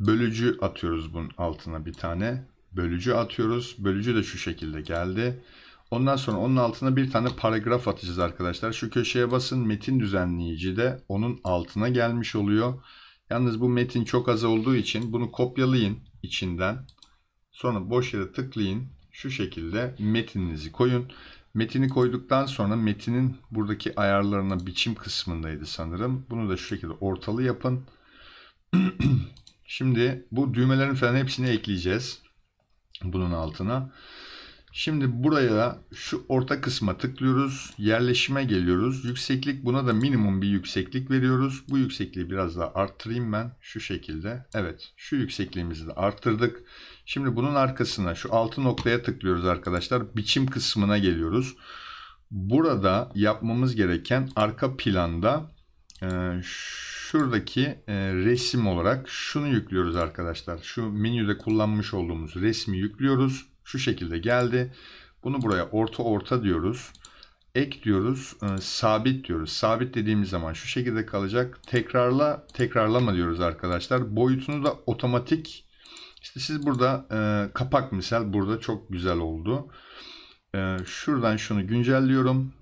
Bölücü atıyoruz bunun altına bir tane. Bölücü atıyoruz. Bölücü de şu şekilde geldi. Ondan sonra onun altına bir tane paragraf atacağız arkadaşlar. Şu köşeye basın metin düzenleyici de onun altına gelmiş oluyor. Yalnız bu metin çok az olduğu için bunu kopyalayın içinden. Sonra boş yere tıklayın şu şekilde metininizi koyun. Metini koyduktan sonra metinin buradaki ayarlarına biçim kısmındaydı sanırım. Bunu da şu şekilde ortalı yapın. <clears throat> Şimdi bu düğmelerin falan hepsini ekleyeceğiz. Bunun altına. Şimdi buraya şu orta kısma tıklıyoruz. Yerleşime geliyoruz. Yükseklik buna da minimum bir yükseklik veriyoruz. Bu yüksekliği biraz daha arttırayım ben. Şu şekilde. Evet şu yüksekliğimizi de arttırdık. Şimdi bunun arkasına şu altı noktaya tıklıyoruz arkadaşlar. Biçim kısmına geliyoruz. Burada yapmamız gereken arka planda e, şuradaki e, resim olarak şunu yüklüyoruz arkadaşlar. Şu menüde kullanmış olduğumuz resmi yüklüyoruz. Şu şekilde geldi. Bunu buraya orta orta diyoruz. Ek diyoruz. E, sabit diyoruz. Sabit dediğimiz zaman şu şekilde kalacak. Tekrarla tekrarlama diyoruz arkadaşlar. Boyutunu da otomatik işte siz burada e, kapak misal burada çok güzel oldu. E, şuradan şunu güncelliyorum.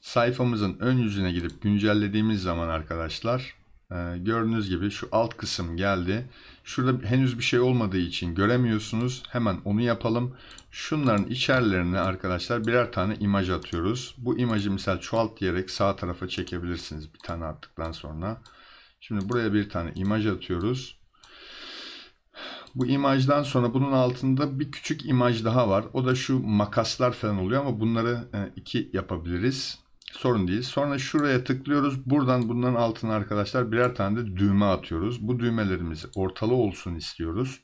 Sayfamızın ön yüzüne gidip güncellediğimiz zaman arkadaşlar e, gördüğünüz gibi şu alt kısım geldi. Şurada henüz bir şey olmadığı için göremiyorsunuz. Hemen onu yapalım. Şunların içerilerine arkadaşlar birer tane imaj atıyoruz. Bu imajı misal çoğalt diyerek sağ tarafa çekebilirsiniz bir tane attıktan sonra. Şimdi buraya bir tane imaj atıyoruz. Bu imajdan sonra bunun altında bir küçük imaj daha var. O da şu makaslar falan oluyor ama bunları e, iki yapabiliriz. Sorun değil. Sonra şuraya tıklıyoruz. Buradan bunların altına arkadaşlar birer tane de düğme atıyoruz. Bu düğmelerimizi ortalı olsun istiyoruz.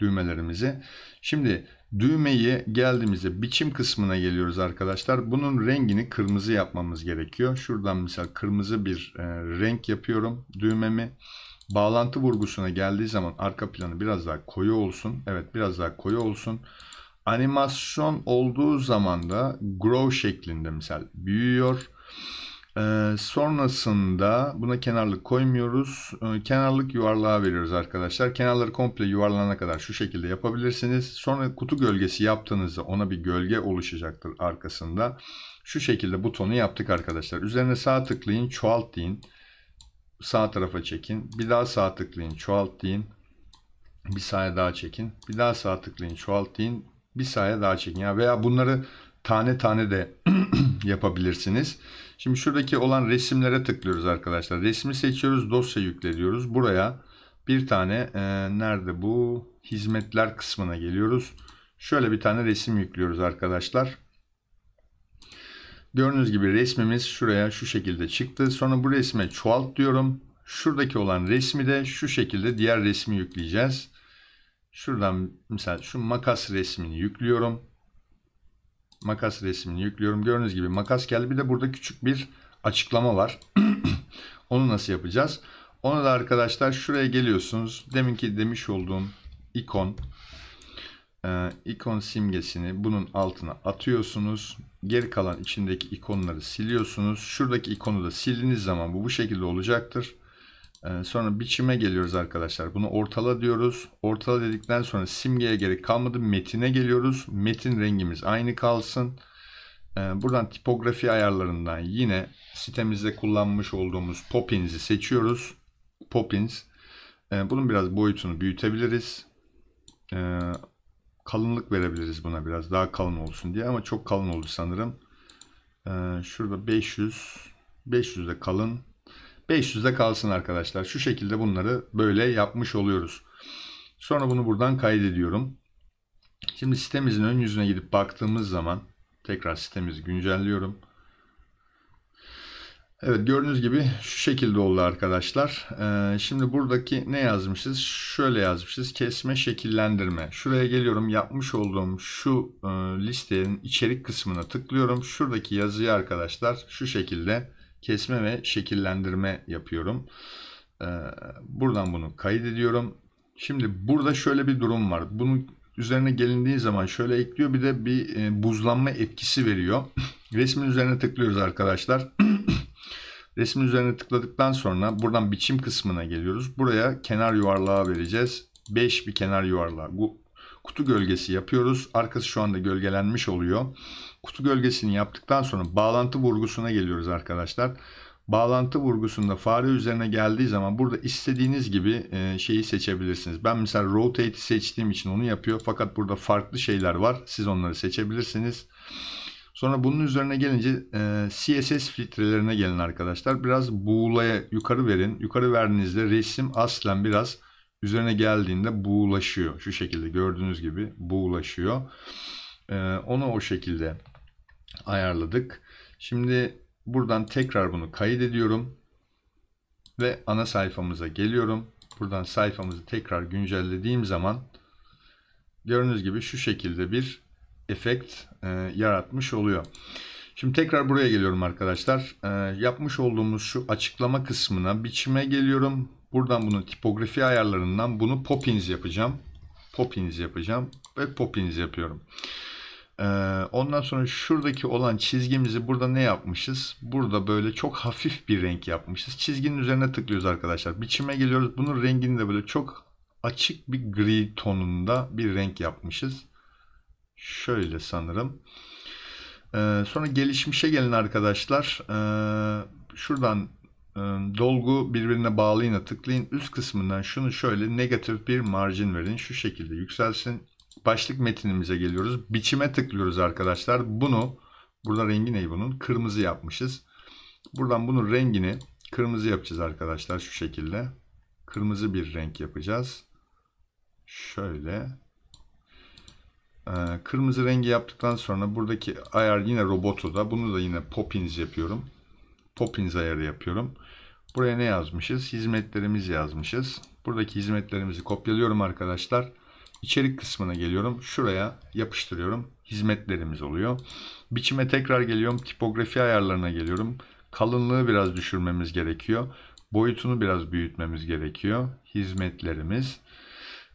Düğmelerimizi. Şimdi düğmeyi geldiğimizde biçim kısmına geliyoruz arkadaşlar. Bunun rengini kırmızı yapmamız gerekiyor. Şuradan mesela kırmızı bir e, renk yapıyorum düğmemi. Bağlantı vurgusuna geldiği zaman arka planı biraz daha koyu olsun. Evet biraz daha koyu olsun. Animasyon olduğu zaman da grow şeklinde misal büyüyor. Ee, sonrasında buna kenarlık koymuyoruz. Ee, kenarlık yuvarlığa veriyoruz arkadaşlar. Kenarları komple yuvarlana kadar şu şekilde yapabilirsiniz. Sonra kutu gölgesi yaptığınızda ona bir gölge oluşacaktır arkasında. Şu şekilde butonu yaptık arkadaşlar. Üzerine sağ tıklayın, çoğalt deyin sağ tarafa çekin. Bir daha sağ tıklayın, çoğalt deyin. Bir sahaya daha çekin. Bir daha sağ tıklayın, çoğalt deyin. Bir sahaya daha çekin. Ya veya bunları tane tane de <clears throat> yapabilirsiniz. Şimdi şuradaki olan resimlere tıklıyoruz arkadaşlar. Resmi seçiyoruz, dosya yükleniyoruz. Buraya bir tane e, nerede bu? Hizmetler kısmına geliyoruz. Şöyle bir tane resim yüklüyoruz arkadaşlar. Gördüğünüz gibi resmimiz şuraya şu şekilde çıktı. Sonra bu resme çoğalt diyorum. Şuradaki olan resmi de şu şekilde diğer resmi yükleyeceğiz. Şuradan mesela şu makas resmini yüklüyorum. Makas resmini yüklüyorum. Gördüğünüz gibi makas geldi. Bir de burada küçük bir açıklama var. <clears throat> Onu nasıl yapacağız? Onu da arkadaşlar şuraya geliyorsunuz. Deminki demiş olduğum ikon e, ikon simgesini bunun altına atıyorsunuz. Geri kalan içindeki ikonları siliyorsunuz. Şuradaki ikonu da sildiğiniz zaman bu bu şekilde olacaktır. E, sonra biçime geliyoruz arkadaşlar. Bunu ortala diyoruz. Ortala dedikten sonra simgeye gerek kalmadı. Metine geliyoruz. Metin rengimiz aynı kalsın. E, buradan tipografi ayarlarından yine sitemizde kullanmış olduğumuz Poppins'i seçiyoruz. Poppins. E, bunun biraz boyutunu büyütebiliriz. E, kalınlık verebiliriz buna biraz. Daha kalın olsun diye ama çok kalın oldu sanırım. Ee, şurada 500. 500 de kalın. 500 de kalsın arkadaşlar. Şu şekilde bunları böyle yapmış oluyoruz. Sonra bunu buradan kaydediyorum. Şimdi sitemizin ön yüzüne gidip baktığımız zaman tekrar sitemizi güncelliyorum. Evet gördüğünüz gibi şu şekilde oldu arkadaşlar. Ee, şimdi buradaki ne yazmışız? Şöyle yazmışız. Kesme şekillendirme. Şuraya geliyorum. Yapmış olduğum şu e, listenin içerik kısmına tıklıyorum. Şuradaki yazıyı arkadaşlar şu şekilde kesme ve şekillendirme yapıyorum. Ee, buradan bunu kaydediyorum. Şimdi burada şöyle bir durum var. Bunun üzerine gelindiği zaman şöyle ekliyor. Bir de bir e, buzlanma etkisi veriyor. <laughs> Resmin üzerine tıklıyoruz arkadaşlar. <clears throat> Resmin üzerine tıkladıktan sonra buradan biçim kısmına geliyoruz. Buraya kenar yuvarlığa vereceğiz. 5 bir kenar yuvarlığa. kutu gölgesi yapıyoruz. Arkası şu anda gölgelenmiş oluyor. Kutu gölgesini yaptıktan sonra bağlantı vurgusuna geliyoruz arkadaşlar. Bağlantı vurgusunda fare üzerine geldiği zaman burada istediğiniz gibi e, şeyi seçebilirsiniz. Ben mesela rotate'i seçtiğim için onu yapıyor. Fakat burada farklı şeyler var. Siz onları seçebilirsiniz. Sonra bunun üzerine gelince e, CSS filtrelerine gelin arkadaşlar. Biraz buğulaya yukarı verin. Yukarı verdiğinizde resim aslen biraz üzerine geldiğinde buğulaşıyor. Şu şekilde gördüğünüz gibi buğulaşıyor. E, onu o şekilde ayarladık. Şimdi buradan tekrar bunu kaydediyorum. Ve ana sayfamıza geliyorum. Buradan sayfamızı tekrar güncellediğim zaman gördüğünüz gibi şu şekilde bir efekt e, yaratmış oluyor. Şimdi tekrar buraya geliyorum arkadaşlar. E, yapmış olduğumuz şu açıklama kısmına biçime geliyorum. Buradan bunu tipografi ayarlarından bunu Poppins yapacağım. Poppins yapacağım ve Poppins yapıyorum. E, ondan sonra şuradaki olan çizgimizi burada ne yapmışız? Burada böyle çok hafif bir renk yapmışız. Çizginin üzerine tıklıyoruz arkadaşlar. Biçime geliyoruz. Bunun rengini de böyle çok açık bir gri tonunda bir renk yapmışız. Şöyle sanırım. Ee, sonra gelişmişe gelin arkadaşlar. Ee, şuradan e, dolgu birbirine bağlayına tıklayın. Üst kısmından şunu şöyle negatif bir margin verin. Şu şekilde yükselsin. Başlık metinimize geliyoruz. Biçime tıklıyoruz arkadaşlar. Bunu burada rengi ne bunun? Kırmızı yapmışız. Buradan bunun rengini kırmızı yapacağız arkadaşlar şu şekilde. Kırmızı bir renk yapacağız. Şöyle. Ee, kırmızı rengi yaptıktan sonra buradaki ayar yine robotu da. Bunu da yine Poppins yapıyorum. Poppins ayarı yapıyorum. Buraya ne yazmışız? Hizmetlerimiz yazmışız. Buradaki hizmetlerimizi kopyalıyorum arkadaşlar. İçerik kısmına geliyorum. Şuraya yapıştırıyorum. Hizmetlerimiz oluyor. Biçime tekrar geliyorum. Tipografi ayarlarına geliyorum. Kalınlığı biraz düşürmemiz gerekiyor. Boyutunu biraz büyütmemiz gerekiyor. Hizmetlerimiz.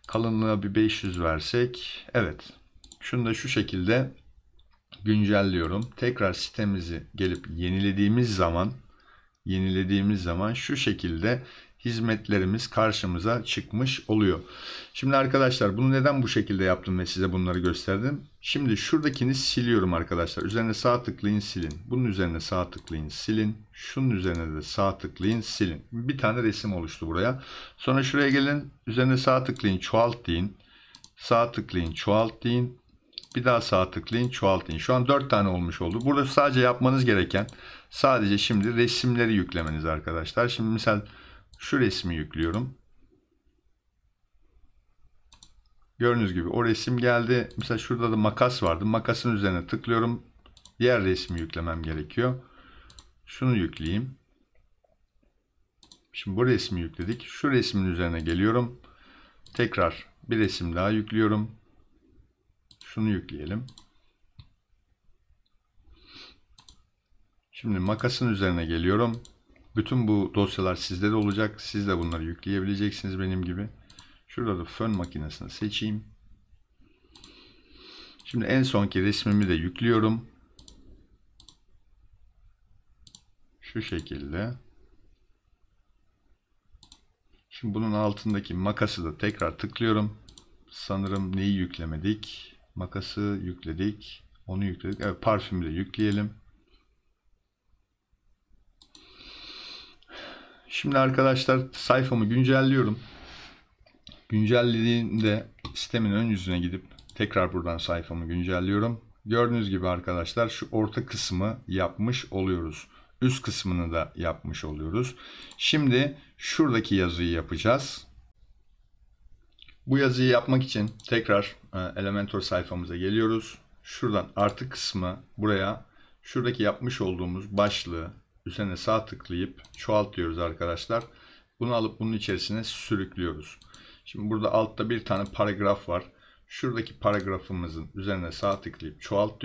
Kalınlığa bir 500 versek. Evet. Şunu da şu şekilde güncelliyorum. Tekrar sitemizi gelip yenilediğimiz zaman yenilediğimiz zaman şu şekilde hizmetlerimiz karşımıza çıkmış oluyor. Şimdi arkadaşlar bunu neden bu şekilde yaptım ve size bunları gösterdim? Şimdi şuradakini siliyorum arkadaşlar. Üzerine sağ tıklayın silin. Bunun üzerine sağ tıklayın silin. Şunun üzerine de sağ tıklayın silin. Bir tane resim oluştu buraya. Sonra şuraya gelin. Üzerine sağ tıklayın çoğalt deyin. Sağ tıklayın çoğalt deyin. Bir daha sağ tıklayın çoğaltın. Şu an 4 tane olmuş oldu. Burada sadece yapmanız gereken sadece şimdi resimleri yüklemeniz arkadaşlar. Şimdi misal şu resmi yüklüyorum. Gördüğünüz gibi o resim geldi. Mesela şurada da makas vardı. Makasın üzerine tıklıyorum. Diğer resmi yüklemem gerekiyor. Şunu yükleyeyim. Şimdi bu resmi yükledik. Şu resmin üzerine geliyorum. Tekrar bir resim daha yüklüyorum. Şunu yükleyelim. Şimdi makasın üzerine geliyorum. Bütün bu dosyalar sizde de olacak. Siz de bunları yükleyebileceksiniz benim gibi. Şurada da fön makinesini seçeyim. Şimdi en sonki resmimi de yüklüyorum. Şu şekilde. Şimdi bunun altındaki makası da tekrar tıklıyorum. Sanırım neyi yüklemedik? Makası yükledik. Onu yükledik. Evet parfümü de yükleyelim. Şimdi arkadaşlar sayfamı güncelliyorum. Güncellediğimde sistemin ön yüzüne gidip tekrar buradan sayfamı güncelliyorum. Gördüğünüz gibi arkadaşlar şu orta kısmı yapmış oluyoruz. Üst kısmını da yapmış oluyoruz. Şimdi şuradaki yazıyı yapacağız. Bu yazıyı yapmak için tekrar e, Elementor sayfamıza geliyoruz. Şuradan artı kısmı buraya şuradaki yapmış olduğumuz başlığı üzerine sağ tıklayıp çoğalt arkadaşlar. Bunu alıp bunun içerisine sürüklüyoruz. Şimdi burada altta bir tane paragraf var. Şuradaki paragrafımızın üzerine sağ tıklayıp çoğalt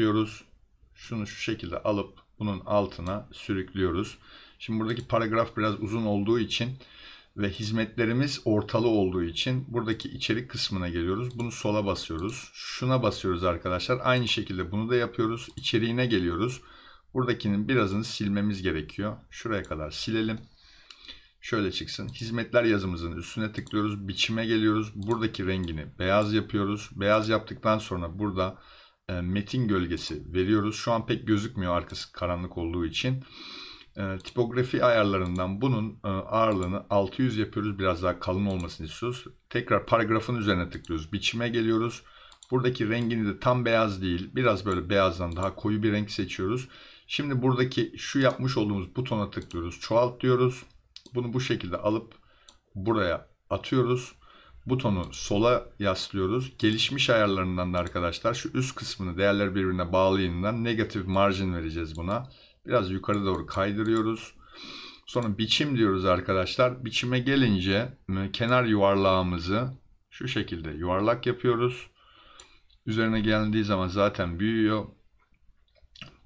Şunu şu şekilde alıp bunun altına sürüklüyoruz. Şimdi buradaki paragraf biraz uzun olduğu için ve hizmetlerimiz ortalı olduğu için buradaki içerik kısmına geliyoruz. Bunu sola basıyoruz. Şuna basıyoruz arkadaşlar. Aynı şekilde bunu da yapıyoruz. İçeriğine geliyoruz. Buradakinin birazını silmemiz gerekiyor. Şuraya kadar silelim. Şöyle çıksın. Hizmetler yazımızın üstüne tıklıyoruz. Biçime geliyoruz. Buradaki rengini beyaz yapıyoruz. Beyaz yaptıktan sonra burada e, metin gölgesi veriyoruz. Şu an pek gözükmüyor arkası karanlık olduğu için. Ee, tipografi ayarlarından bunun e, ağırlığını 600 yapıyoruz. Biraz daha kalın olmasını istiyoruz. Tekrar paragrafın üzerine tıklıyoruz. Biçime geliyoruz. Buradaki rengini de tam beyaz değil. Biraz böyle beyazdan daha koyu bir renk seçiyoruz. Şimdi buradaki şu yapmış olduğumuz butona tıklıyoruz. Çoğalt diyoruz. Bunu bu şekilde alıp buraya atıyoruz. Butonu sola yaslıyoruz. Gelişmiş ayarlarından da arkadaşlar şu üst kısmını değerler birbirine bağlayından negatif margin vereceğiz buna. Biraz yukarı doğru kaydırıyoruz. Sonra biçim diyoruz arkadaşlar. Biçime gelince e, kenar yuvarlağımızı şu şekilde yuvarlak yapıyoruz. Üzerine geldiği zaman zaten büyüyor.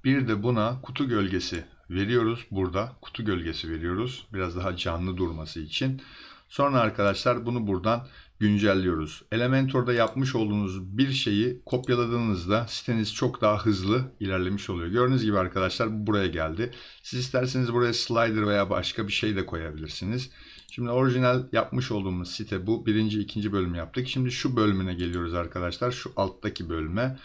Bir de buna kutu gölgesi veriyoruz. Burada kutu gölgesi veriyoruz. Biraz daha canlı durması için. Sonra arkadaşlar bunu buradan güncelliyoruz. Elementor'da yapmış olduğunuz bir şeyi kopyaladığınızda siteniz çok daha hızlı ilerlemiş oluyor. Gördüğünüz gibi arkadaşlar bu buraya geldi. Siz isterseniz buraya slider veya başka bir şey de koyabilirsiniz. Şimdi orijinal yapmış olduğumuz site bu. Birinci, ikinci bölümü yaptık. Şimdi şu bölümüne geliyoruz arkadaşlar. Şu alttaki bölüme.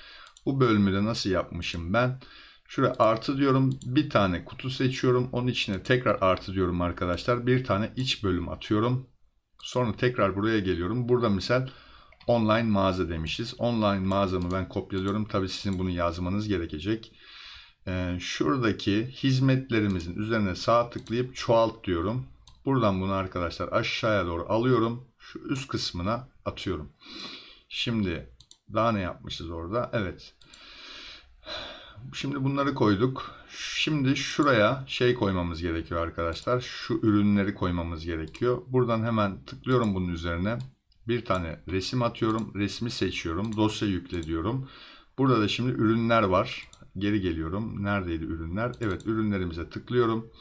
Bu bölümü de nasıl yapmışım ben? Şuraya artı diyorum. Bir tane kutu seçiyorum. Onun içine tekrar artı diyorum arkadaşlar. Bir tane iç bölüm atıyorum. Sonra tekrar buraya geliyorum. Burada misal online mağaza demişiz. Online mağazamı ben kopyalıyorum. Tabi sizin bunu yazmanız gerekecek. Ee, şuradaki hizmetlerimizin üzerine sağ tıklayıp çoğalt diyorum. Buradan bunu arkadaşlar aşağıya doğru alıyorum. Şu üst kısmına atıyorum. Şimdi daha ne yapmışız orada? Evet. Şimdi bunları koyduk. Şimdi şuraya şey koymamız gerekiyor arkadaşlar. Şu ürünleri koymamız gerekiyor. Buradan hemen tıklıyorum bunun üzerine. Bir tane resim atıyorum. Resmi seçiyorum. Dosya yükle diyorum. Burada da şimdi ürünler var. Geri geliyorum. Neredeydi ürünler? Evet ürünlerimize tıklıyorum.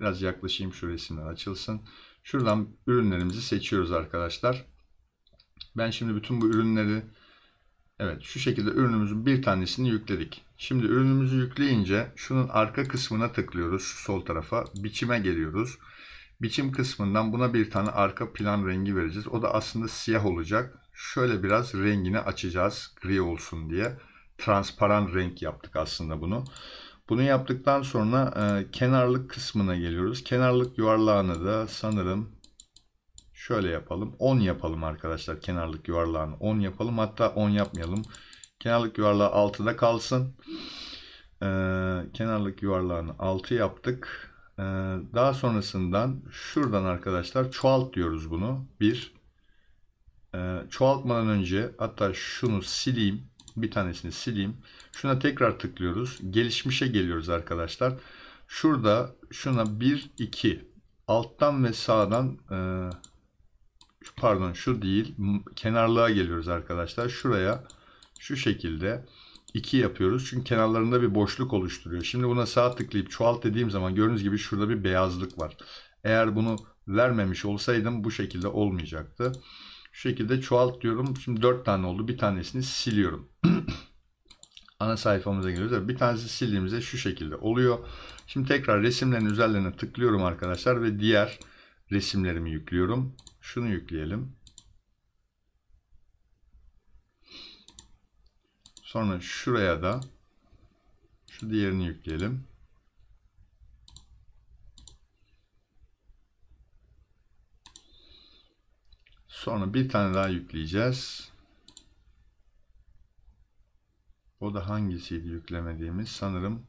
Biraz yaklaşayım şu resimler açılsın. Şuradan ürünlerimizi seçiyoruz arkadaşlar. Ben şimdi bütün bu ürünleri Evet şu şekilde ürünümüzün bir tanesini yükledik. Şimdi ürünümüzü yükleyince şunun arka kısmına tıklıyoruz. sol tarafa biçime geliyoruz. Biçim kısmından buna bir tane arka plan rengi vereceğiz. O da aslında siyah olacak. Şöyle biraz rengini açacağız gri olsun diye. Transparan renk yaptık aslında bunu. Bunu yaptıktan sonra e, kenarlık kısmına geliyoruz. Kenarlık yuvarlağını da sanırım Şöyle yapalım. 10 yapalım arkadaşlar. Kenarlık yuvarlağını 10 yapalım. Hatta 10 yapmayalım. Kenarlık yuvarlağı 6'da kalsın. Ee, kenarlık yuvarlağını 6 yaptık. Ee, daha sonrasından şuradan arkadaşlar çoğalt diyoruz bunu. 1. Ee, çoğaltmadan önce hatta şunu sileyim. Bir tanesini sileyim. Şuna tekrar tıklıyoruz. Gelişmişe geliyoruz arkadaşlar. Şurada şuna 1, 2. Alttan ve sağdan... E, pardon şu değil kenarlığa geliyoruz arkadaşlar. Şuraya şu şekilde 2 yapıyoruz. Çünkü kenarlarında bir boşluk oluşturuyor. Şimdi buna sağ tıklayıp çoğalt dediğim zaman gördüğünüz gibi şurada bir beyazlık var. Eğer bunu vermemiş olsaydım bu şekilde olmayacaktı. Şu şekilde çoğalt diyorum. Şimdi 4 tane oldu. Bir tanesini siliyorum. <clears throat> Ana sayfamıza geliyoruz. Bir tanesi sildiğimizde şu şekilde oluyor. Şimdi tekrar resimlerin üzerlerine tıklıyorum arkadaşlar ve diğer resimlerimi yüklüyorum. Şunu yükleyelim. Sonra şuraya da şu diğerini yükleyelim. Sonra bir tane daha yükleyeceğiz. O da hangisiydi yüklemediğimiz? Sanırım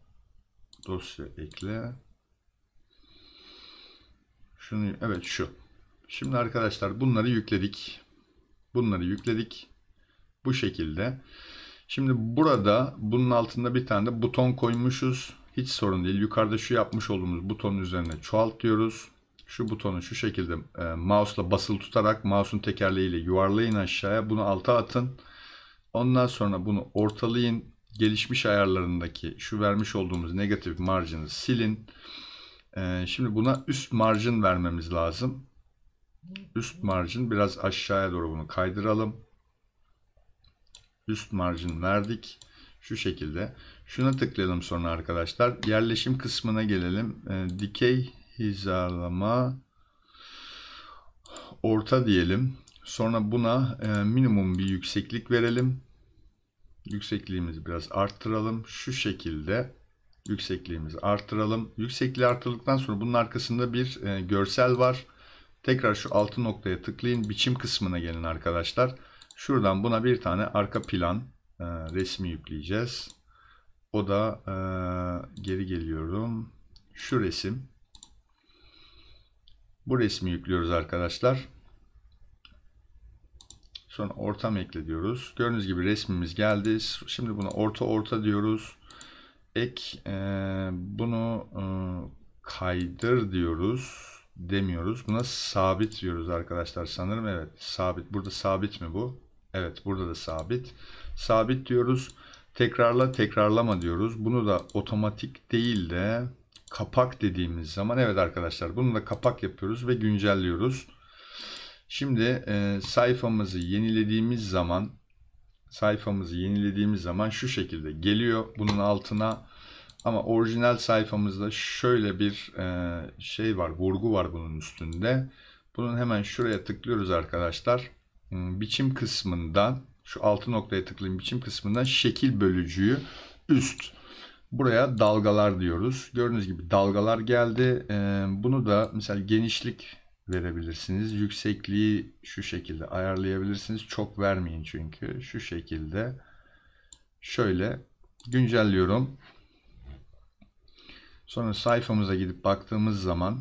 dosya ekle. Şunu evet şu. Şimdi arkadaşlar bunları yükledik. Bunları yükledik. Bu şekilde. Şimdi burada bunun altında bir tane de buton koymuşuz. Hiç sorun değil. Yukarıda şu yapmış olduğumuz butonun üzerine çoğalt diyoruz. Şu butonu şu şekilde e, mouse'la basılı tutarak mouse'un tekerleğiyle yuvarlayın aşağıya. Bunu alta atın. Ondan sonra bunu ortalayın. Gelişmiş ayarlarındaki şu vermiş olduğumuz negatif marjını silin. E, şimdi buna üst marjin vermemiz lazım. Üst marjin biraz aşağıya doğru bunu kaydıralım. Üst marjin verdik. Şu şekilde. Şuna tıklayalım sonra arkadaşlar. Yerleşim kısmına gelelim. E, dikey hizalama orta diyelim. Sonra buna e, minimum bir yükseklik verelim. Yüksekliğimizi biraz arttıralım. Şu şekilde yüksekliğimizi arttıralım. Yüksekliği arttırdıktan sonra bunun arkasında bir e, görsel var. Tekrar şu altı noktaya tıklayın. Biçim kısmına gelin arkadaşlar. Şuradan buna bir tane arka plan e, resmi yükleyeceğiz. O da e, geri geliyorum. Şu resim. Bu resmi yüklüyoruz arkadaşlar. Sonra ortam ekle diyoruz. Gördüğünüz gibi resmimiz geldi. Şimdi buna orta orta diyoruz. Ek e, bunu e, kaydır diyoruz demiyoruz. Buna sabit diyoruz arkadaşlar sanırım. Evet sabit. Burada sabit mi bu? Evet burada da sabit. Sabit diyoruz. Tekrarla tekrarlama diyoruz. Bunu da otomatik değil de kapak dediğimiz zaman evet arkadaşlar bunu da kapak yapıyoruz ve güncelliyoruz. Şimdi e, sayfamızı yenilediğimiz zaman sayfamızı yenilediğimiz zaman şu şekilde geliyor. Bunun altına ama orijinal sayfamızda şöyle bir e, şey var, vurgu var bunun üstünde. Bunun hemen şuraya tıklıyoruz arkadaşlar. Hmm, biçim kısmından, şu altı noktaya tıklayın biçim kısmından şekil bölücüyü üst. Buraya dalgalar diyoruz. Gördüğünüz gibi dalgalar geldi. E, bunu da mesela genişlik verebilirsiniz. Yüksekliği şu şekilde ayarlayabilirsiniz. Çok vermeyin çünkü. Şu şekilde şöyle güncelliyorum. Sonra sayfamıza gidip baktığımız zaman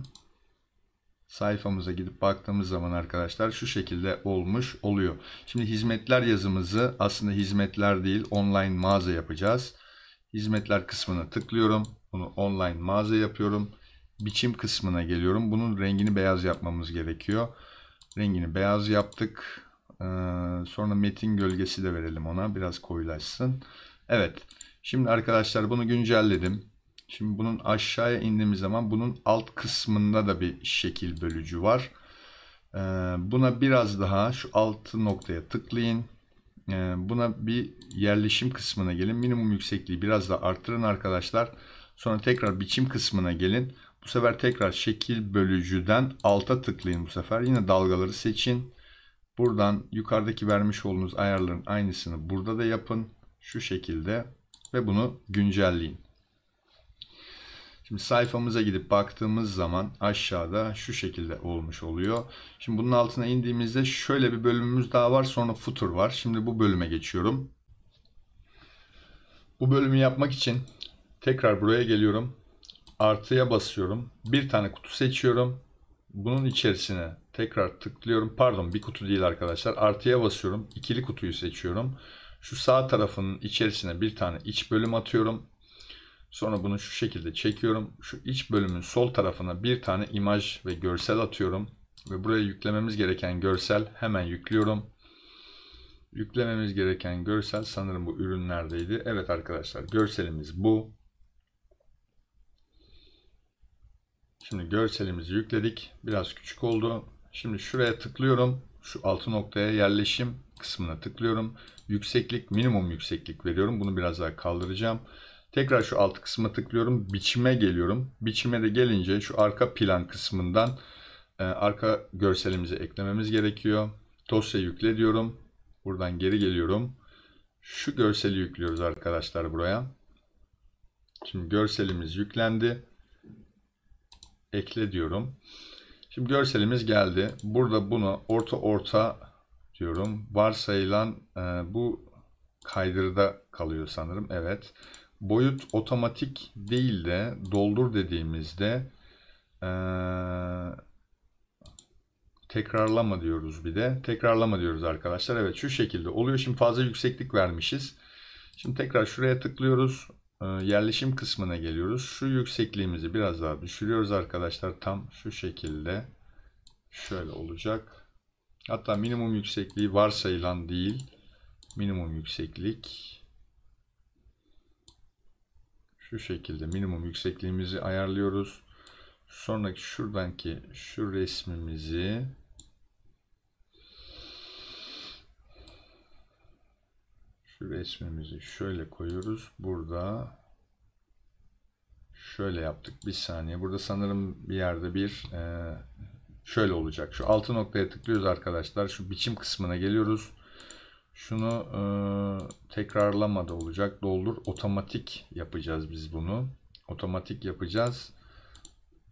sayfamıza gidip baktığımız zaman arkadaşlar şu şekilde olmuş oluyor. Şimdi hizmetler yazımızı aslında hizmetler değil online mağaza yapacağız. Hizmetler kısmına tıklıyorum. Bunu online mağaza yapıyorum. Biçim kısmına geliyorum. Bunun rengini beyaz yapmamız gerekiyor. Rengini beyaz yaptık. Ee, sonra metin gölgesi de verelim ona. Biraz koyulaşsın. Evet. Şimdi arkadaşlar bunu güncelledim. Şimdi bunun aşağıya indiğimiz zaman bunun alt kısmında da bir şekil bölücü var. Ee, buna biraz daha şu altı noktaya tıklayın. Ee, buna bir yerleşim kısmına gelin. Minimum yüksekliği biraz daha arttırın arkadaşlar. Sonra tekrar biçim kısmına gelin. Bu sefer tekrar şekil bölücüden alta tıklayın bu sefer. Yine dalgaları seçin. Buradan yukarıdaki vermiş olduğunuz ayarların aynısını burada da yapın. Şu şekilde ve bunu güncelleyin. Şimdi sayfamıza gidip baktığımız zaman aşağıda şu şekilde olmuş oluyor. Şimdi bunun altına indiğimizde şöyle bir bölümümüz daha var. Sonra footer var. Şimdi bu bölüme geçiyorum. Bu bölümü yapmak için tekrar buraya geliyorum. Artıya basıyorum. Bir tane kutu seçiyorum. Bunun içerisine tekrar tıklıyorum. Pardon bir kutu değil arkadaşlar. Artıya basıyorum. İkili kutuyu seçiyorum. Şu sağ tarafının içerisine bir tane iç bölüm atıyorum. Sonra bunu şu şekilde çekiyorum. Şu iç bölümün sol tarafına bir tane imaj ve görsel atıyorum. Ve buraya yüklememiz gereken görsel hemen yüklüyorum. Yüklememiz gereken görsel sanırım bu ürünlerdeydi. Evet arkadaşlar görselimiz bu. Şimdi görselimizi yükledik. Biraz küçük oldu. Şimdi şuraya tıklıyorum. Şu altı noktaya yerleşim kısmına tıklıyorum. Yükseklik minimum yükseklik veriyorum. Bunu biraz daha kaldıracağım. Tekrar şu alt kısma tıklıyorum. Biçime geliyorum. Biçime de gelince şu arka plan kısmından e, arka görselimizi eklememiz gerekiyor. Dosya yükle diyorum. Buradan geri geliyorum. Şu görseli yüklüyoruz arkadaşlar buraya. Şimdi görselimiz yüklendi. Ekle diyorum. Şimdi görselimiz geldi. Burada bunu orta orta diyorum. Varsayılan e, bu kaydırda kalıyor sanırım. Evet. Evet boyut otomatik değil de doldur dediğimizde ee, tekrarlama diyoruz bir de. Tekrarlama diyoruz arkadaşlar. Evet şu şekilde oluyor. Şimdi fazla yükseklik vermişiz. Şimdi tekrar şuraya tıklıyoruz. E, yerleşim kısmına geliyoruz. Şu yüksekliğimizi biraz daha düşürüyoruz arkadaşlar. Tam şu şekilde. Şöyle olacak. Hatta minimum yüksekliği varsayılan değil. Minimum yükseklik şu şekilde minimum yüksekliğimizi ayarlıyoruz. Sonraki şuradaki şu resmimizi şu resmimizi şöyle koyuyoruz. Burada şöyle yaptık. Bir saniye. Burada sanırım bir yerde bir e, şöyle olacak. Şu altı noktaya tıklıyoruz arkadaşlar. Şu biçim kısmına geliyoruz. Şunu e, tekrarlamada olacak. Doldur otomatik yapacağız biz bunu. Otomatik yapacağız.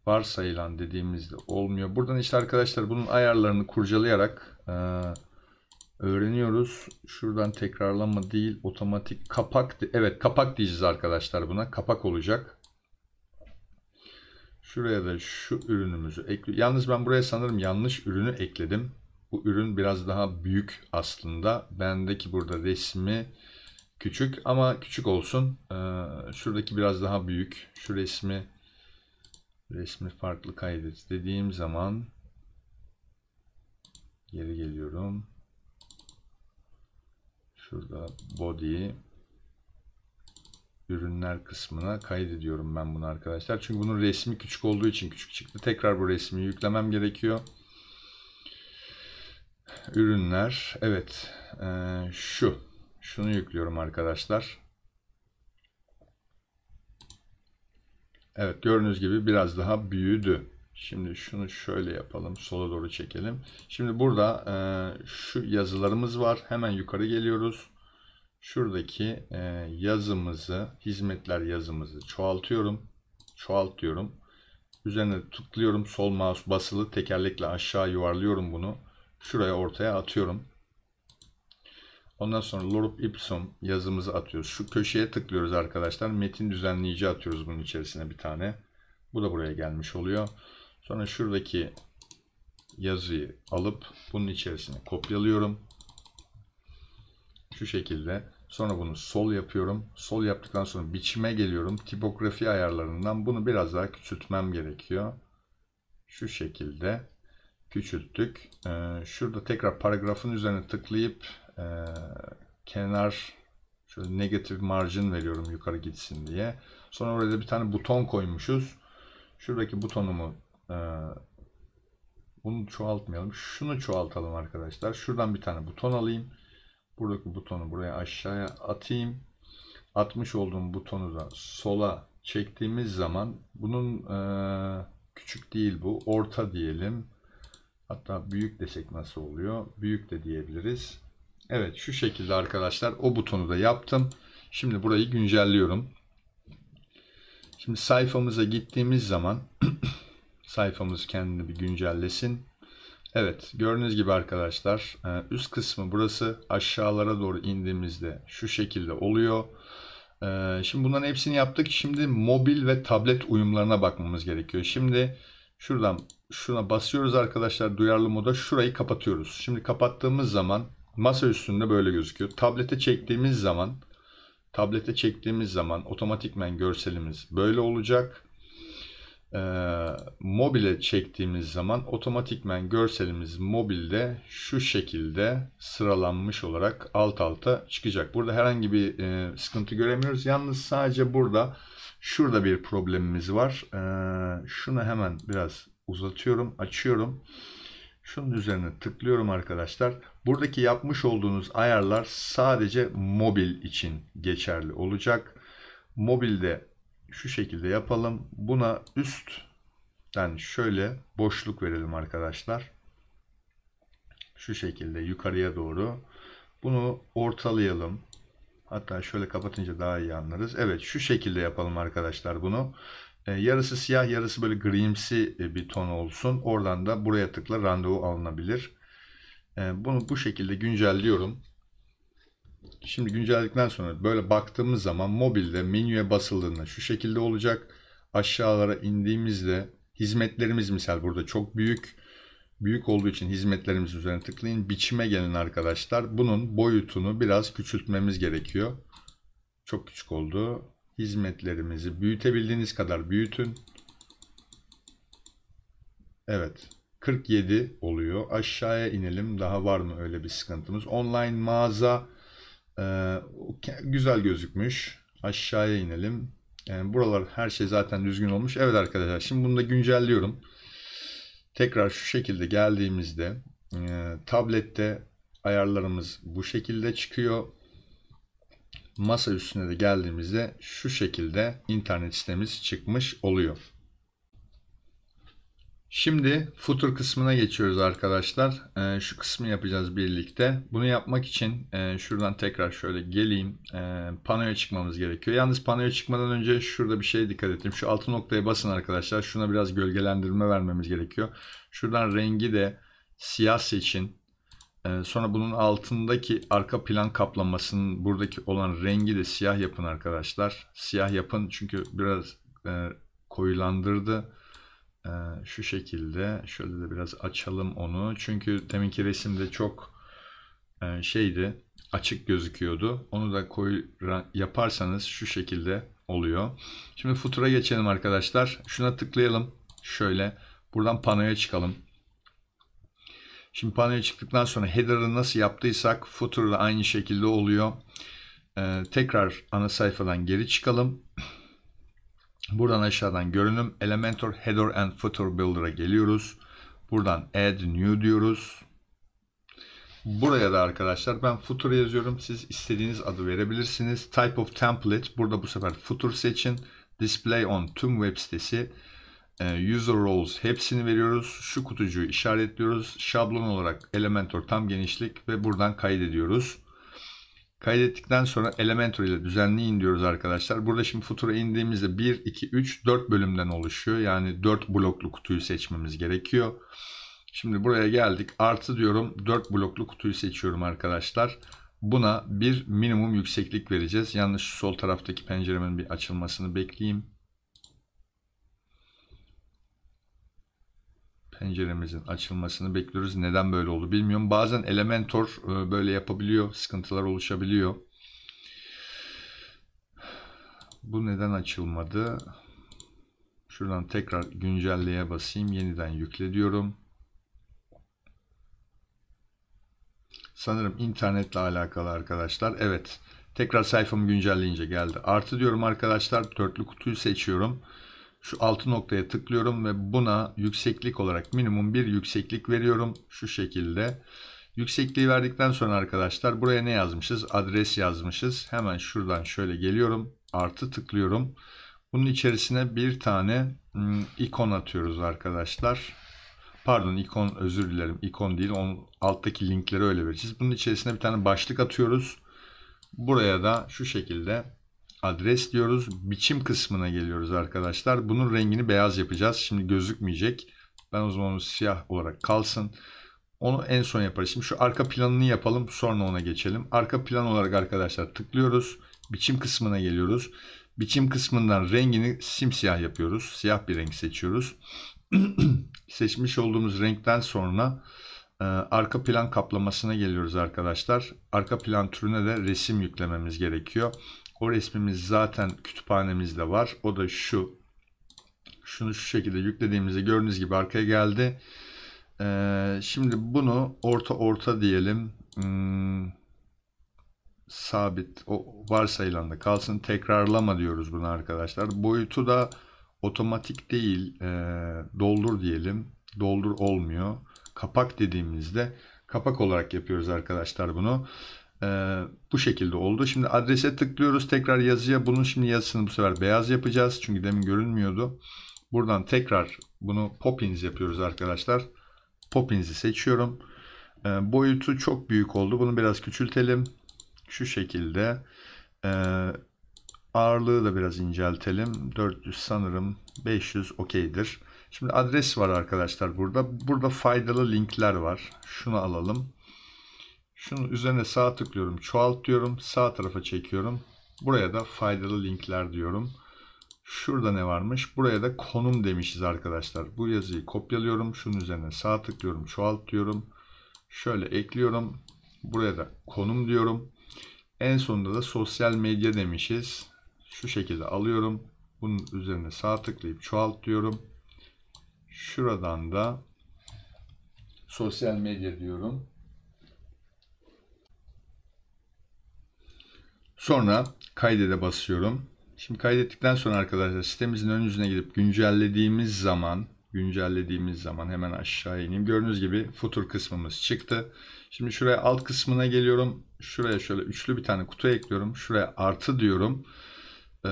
Varsayılan dediğimizde olmuyor. Buradan işte arkadaşlar bunun ayarlarını kurcalayarak e, öğreniyoruz. Şuradan tekrarlama değil otomatik kapak. Evet kapak diyeceğiz arkadaşlar buna. Kapak olacak. Şuraya da şu ürünümüzü ekliyorum. Yalnız ben buraya sanırım yanlış ürünü ekledim. Bu ürün biraz daha büyük aslında. Bendeki burada resmi küçük ama küçük olsun. Ee, şuradaki biraz daha büyük. Şu resmi resmi farklı kaydet dediğim zaman geri geliyorum. Şurada body ürünler kısmına kaydediyorum ben bunu arkadaşlar. Çünkü bunun resmi küçük olduğu için küçük çıktı. Tekrar bu resmi yüklemem gerekiyor. Ürünler. Evet. Ee, şu. Şunu yüklüyorum arkadaşlar. Evet gördüğünüz gibi biraz daha büyüdü. Şimdi şunu şöyle yapalım. Sola doğru çekelim. Şimdi burada e, şu yazılarımız var. Hemen yukarı geliyoruz. Şuradaki e, yazımızı, hizmetler yazımızı çoğaltıyorum. çoğaltıyorum Üzerine tıklıyorum. Sol mouse basılı tekerlekle aşağı yuvarlıyorum bunu. Şuraya ortaya atıyorum. Ondan sonra lorup ipsum yazımızı atıyoruz. Şu köşeye tıklıyoruz arkadaşlar. Metin düzenleyici atıyoruz bunun içerisine bir tane. Bu da buraya gelmiş oluyor. Sonra şuradaki yazıyı alıp bunun içerisine kopyalıyorum. Şu şekilde. Sonra bunu sol yapıyorum. Sol yaptıktan sonra biçime geliyorum. Tipografi ayarlarından bunu biraz daha küçültmem gerekiyor. Şu şekilde küçülttük. E, şurada tekrar paragrafın üzerine tıklayıp e, kenar şöyle negatif margin veriyorum yukarı gitsin diye. Sonra orada bir tane buton koymuşuz. Şuradaki butonumu e, bunu çoğaltmayalım. Şunu çoğaltalım arkadaşlar. Şuradan bir tane buton alayım. Buradaki butonu buraya aşağıya atayım. Atmış olduğum butonu da sola çektiğimiz zaman bunun e, küçük değil bu. Orta diyelim. Hatta büyük desek nasıl oluyor? Büyük de diyebiliriz. Evet şu şekilde arkadaşlar o butonu da yaptım. Şimdi burayı güncelliyorum. Şimdi sayfamıza gittiğimiz zaman <clears throat> sayfamız kendini bir güncellesin. Evet gördüğünüz gibi arkadaşlar e, üst kısmı burası aşağılara doğru indiğimizde şu şekilde oluyor. E, şimdi bunların hepsini yaptık. Şimdi mobil ve tablet uyumlarına bakmamız gerekiyor. Şimdi Şuradan şuna basıyoruz arkadaşlar duyarlı moda. Şurayı kapatıyoruz. Şimdi kapattığımız zaman masa üstünde böyle gözüküyor. Tablete çektiğimiz zaman tablete çektiğimiz zaman otomatikmen görselimiz böyle olacak. Ee, mobile çektiğimiz zaman otomatikmen görselimiz mobilde şu şekilde sıralanmış olarak alt alta çıkacak. Burada herhangi bir e, sıkıntı göremiyoruz. Yalnız sadece burada Şurada bir problemimiz var. Ee, şunu hemen biraz uzatıyorum, açıyorum. Şunun üzerine tıklıyorum arkadaşlar. Buradaki yapmış olduğunuz ayarlar sadece mobil için geçerli olacak. Mobilde şu şekilde yapalım. Buna üstten şöyle boşluk verelim arkadaşlar. Şu şekilde yukarıya doğru. Bunu ortalayalım. Hatta şöyle kapatınca daha iyi anlarız. Evet şu şekilde yapalım arkadaşlar bunu. E, yarısı siyah yarısı böyle grimsi e, bir ton olsun. Oradan da buraya tıkla randevu alınabilir. E, bunu bu şekilde güncelliyorum. Şimdi güncelledikten sonra böyle baktığımız zaman mobilde menüye basıldığında şu şekilde olacak. Aşağılara indiğimizde hizmetlerimiz misal burada çok büyük. Büyük olduğu için hizmetlerimiz üzerine tıklayın. Biçime gelin arkadaşlar. Bunun boyutunu biraz küçültmemiz gerekiyor. Çok küçük oldu. Hizmetlerimizi büyütebildiğiniz kadar büyütün. Evet. 47 oluyor. Aşağıya inelim. Daha var mı öyle bir sıkıntımız? Online mağaza e, güzel gözükmüş. Aşağıya inelim. Yani buralar her şey zaten düzgün olmuş. Evet arkadaşlar şimdi bunu da güncelliyorum. Tekrar şu şekilde geldiğimizde e, tablette ayarlarımız bu şekilde çıkıyor. Masa üstüne de geldiğimizde şu şekilde internet sitemiz çıkmış oluyor. Şimdi footer kısmına geçiyoruz arkadaşlar. Ee, şu kısmı yapacağız birlikte. Bunu yapmak için e, şuradan tekrar şöyle geleyim. E, panoya çıkmamız gerekiyor. Yalnız panoya çıkmadan önce şurada bir şey dikkat ettim. Şu altı noktaya basın arkadaşlar. Şuna biraz gölgelendirme vermemiz gerekiyor. Şuradan rengi de siyah seçin. E, sonra bunun altındaki arka plan kaplamasının buradaki olan rengi de siyah yapın arkadaşlar. Siyah yapın çünkü biraz e, koyulandırdı ee, şu şekilde şöyle de biraz açalım onu. Çünkü deminki resimde çok e, şeydi açık gözüküyordu. Onu da koyu yaparsanız şu şekilde oluyor. Şimdi futura geçelim arkadaşlar. Şuna tıklayalım. Şöyle buradan panoya çıkalım. Şimdi panoya çıktıktan sonra header'ı nasıl yaptıysak footer'la aynı şekilde oluyor. Ee, tekrar ana sayfadan geri çıkalım. Buradan aşağıdan görünüm Elementor Header and Footer Builder'a geliyoruz. Buradan Add New diyoruz. Buraya da arkadaşlar ben footer yazıyorum. Siz istediğiniz adı verebilirsiniz. Type of template. Burada bu sefer footer seçin. Display on tüm web sitesi. Ee, User roles hepsini veriyoruz. Şu kutucuğu işaretliyoruz. Şablon olarak Elementor tam genişlik ve buradan kaydediyoruz. Kaydettikten sonra Elementor ile düzenli in diyoruz arkadaşlar. Burada şimdi Futura indiğimizde 1, 2, 3, 4 bölümden oluşuyor. Yani 4 bloklu kutuyu seçmemiz gerekiyor. Şimdi buraya geldik. Artı diyorum 4 bloklu kutuyu seçiyorum arkadaşlar. Buna bir minimum yükseklik vereceğiz. Yalnız şu sol taraftaki penceremin bir açılmasını bekleyeyim. penceremizin açılmasını bekliyoruz. Neden böyle oldu bilmiyorum. Bazen Elementor e, böyle yapabiliyor. Sıkıntılar oluşabiliyor. Bu neden açılmadı? Şuradan tekrar güncelleye basayım. Yeniden yükle diyorum. Sanırım internetle alakalı arkadaşlar. Evet. Tekrar sayfamı güncelleyince geldi. Artı diyorum arkadaşlar. Dörtlü kutuyu seçiyorum. Şu altı noktaya tıklıyorum ve buna yükseklik olarak minimum bir yükseklik veriyorum. Şu şekilde. Yüksekliği verdikten sonra arkadaşlar buraya ne yazmışız? Adres yazmışız. Hemen şuradan şöyle geliyorum. Artı tıklıyorum. Bunun içerisine bir tane hmm, ikon atıyoruz arkadaşlar. Pardon ikon özür dilerim. İkon değil. Onun alttaki linkleri öyle vereceğiz. Bunun içerisine bir tane başlık atıyoruz. Buraya da şu şekilde adres diyoruz. Biçim kısmına geliyoruz arkadaşlar. Bunun rengini beyaz yapacağız. Şimdi gözükmeyecek. Ben o zaman onu siyah olarak kalsın. Onu en son yaparız. Şimdi şu arka planını yapalım. Sonra ona geçelim. Arka plan olarak arkadaşlar tıklıyoruz. Biçim kısmına geliyoruz. Biçim kısmından rengini simsiyah yapıyoruz. Siyah bir renk seçiyoruz. <clears throat> Seçmiş olduğumuz renkten sonra e, arka plan kaplamasına geliyoruz arkadaşlar. Arka plan türüne de resim yüklememiz gerekiyor. O resmimiz zaten kütüphanemizde var. O da şu. Şunu şu şekilde yüklediğimizde gördüğünüz gibi arkaya geldi. Ee, şimdi bunu orta orta diyelim. Hmm, sabit o varsayılan da kalsın. Tekrarlama diyoruz bunu arkadaşlar. Boyutu da otomatik değil. E, doldur diyelim. Doldur olmuyor. Kapak dediğimizde kapak olarak yapıyoruz arkadaşlar bunu. Ee, bu şekilde oldu. Şimdi adrese tıklıyoruz. Tekrar yazıya bunun şimdi yazısını bu sefer beyaz yapacağız. Çünkü demin görünmüyordu. Buradan tekrar bunu Poppins yapıyoruz arkadaşlar. Poppins'i seçiyorum. Ee, boyutu çok büyük oldu. Bunu biraz küçültelim. Şu şekilde. Ee, ağırlığı da biraz inceltelim. 400 sanırım 500 okeydir. Şimdi adres var arkadaşlar burada. Burada faydalı linkler var. Şunu alalım. Şunun üzerine sağ tıklıyorum. Çoğalt diyorum. Sağ tarafa çekiyorum. Buraya da faydalı linkler diyorum. Şurada ne varmış? Buraya da konum demişiz arkadaşlar. Bu yazıyı kopyalıyorum. Şunun üzerine sağ tıklıyorum. Çoğalt diyorum. Şöyle ekliyorum. Buraya da konum diyorum. En sonunda da sosyal medya demişiz. Şu şekilde alıyorum. Bunun üzerine sağ tıklayıp çoğalt diyorum. Şuradan da sosyal medya diyorum. Sonra kaydede basıyorum. Şimdi kaydettikten sonra arkadaşlar sitemizin ön yüzüne gidip güncellediğimiz zaman güncellediğimiz zaman hemen aşağı ineyim. Gördüğünüz gibi footer kısmımız çıktı. Şimdi şuraya alt kısmına geliyorum. Şuraya şöyle üçlü bir tane kutu ekliyorum. Şuraya artı diyorum. Ee,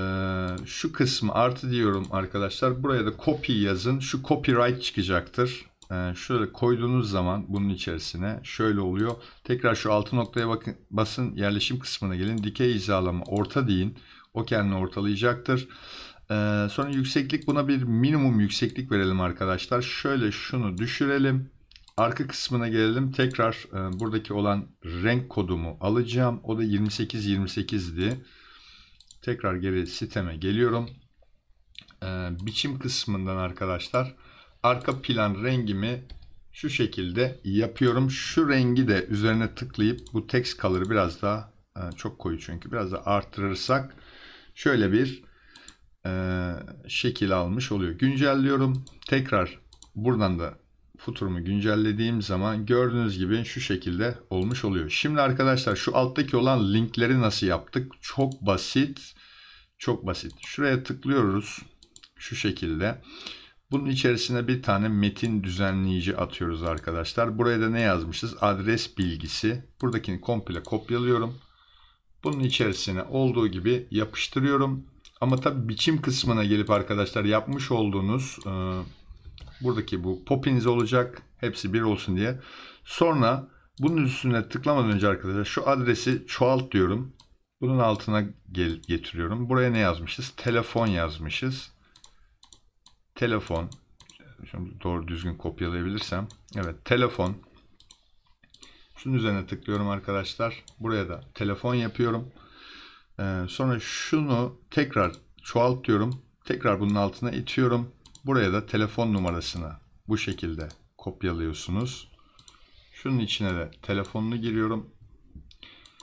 şu kısmı artı diyorum arkadaşlar. Buraya da copy yazın. Şu copyright çıkacaktır. Ee, şöyle koyduğunuz zaman bunun içerisine şöyle oluyor. Tekrar şu altı noktaya bakın, basın yerleşim kısmına gelin. Dikey hizalama orta deyin. O kendini ortalayacaktır. Ee, sonra yükseklik buna bir minimum yükseklik verelim arkadaşlar. Şöyle şunu düşürelim. Arka kısmına gelelim. Tekrar e, buradaki olan renk kodumu alacağım. O da 28-28'di. Tekrar geri siteme geliyorum. Ee, biçim kısmından arkadaşlar arka plan rengimi şu şekilde yapıyorum. Şu rengi de üzerine tıklayıp bu text color'ı biraz daha e, çok koyu çünkü biraz da arttırırsak şöyle bir e, şekil almış oluyor. Güncelliyorum. Tekrar buradan da footer'ımı güncellediğim zaman gördüğünüz gibi şu şekilde olmuş oluyor. Şimdi arkadaşlar şu alttaki olan linkleri nasıl yaptık? Çok basit. Çok basit. Şuraya tıklıyoruz. Şu şekilde. Bunun içerisine bir tane metin düzenleyici atıyoruz arkadaşlar. Buraya da ne yazmışız? Adres bilgisi. Buradakini komple kopyalıyorum. Bunun içerisine olduğu gibi yapıştırıyorum. Ama tabi biçim kısmına gelip arkadaşlar yapmış olduğunuz e, buradaki bu popiniz olacak. Hepsi bir olsun diye. Sonra bunun üstüne tıklamadan önce arkadaşlar şu adresi çoğalt diyorum. Bunun altına gel getiriyorum. Buraya ne yazmışız? Telefon yazmışız telefon şimdi doğru düzgün kopyalayabilirsem evet telefon şunun üzerine tıklıyorum arkadaşlar buraya da telefon yapıyorum ee, sonra şunu tekrar çoğaltıyorum tekrar bunun altına itiyorum buraya da telefon numarasını bu şekilde kopyalıyorsunuz şunun içine de telefonunu giriyorum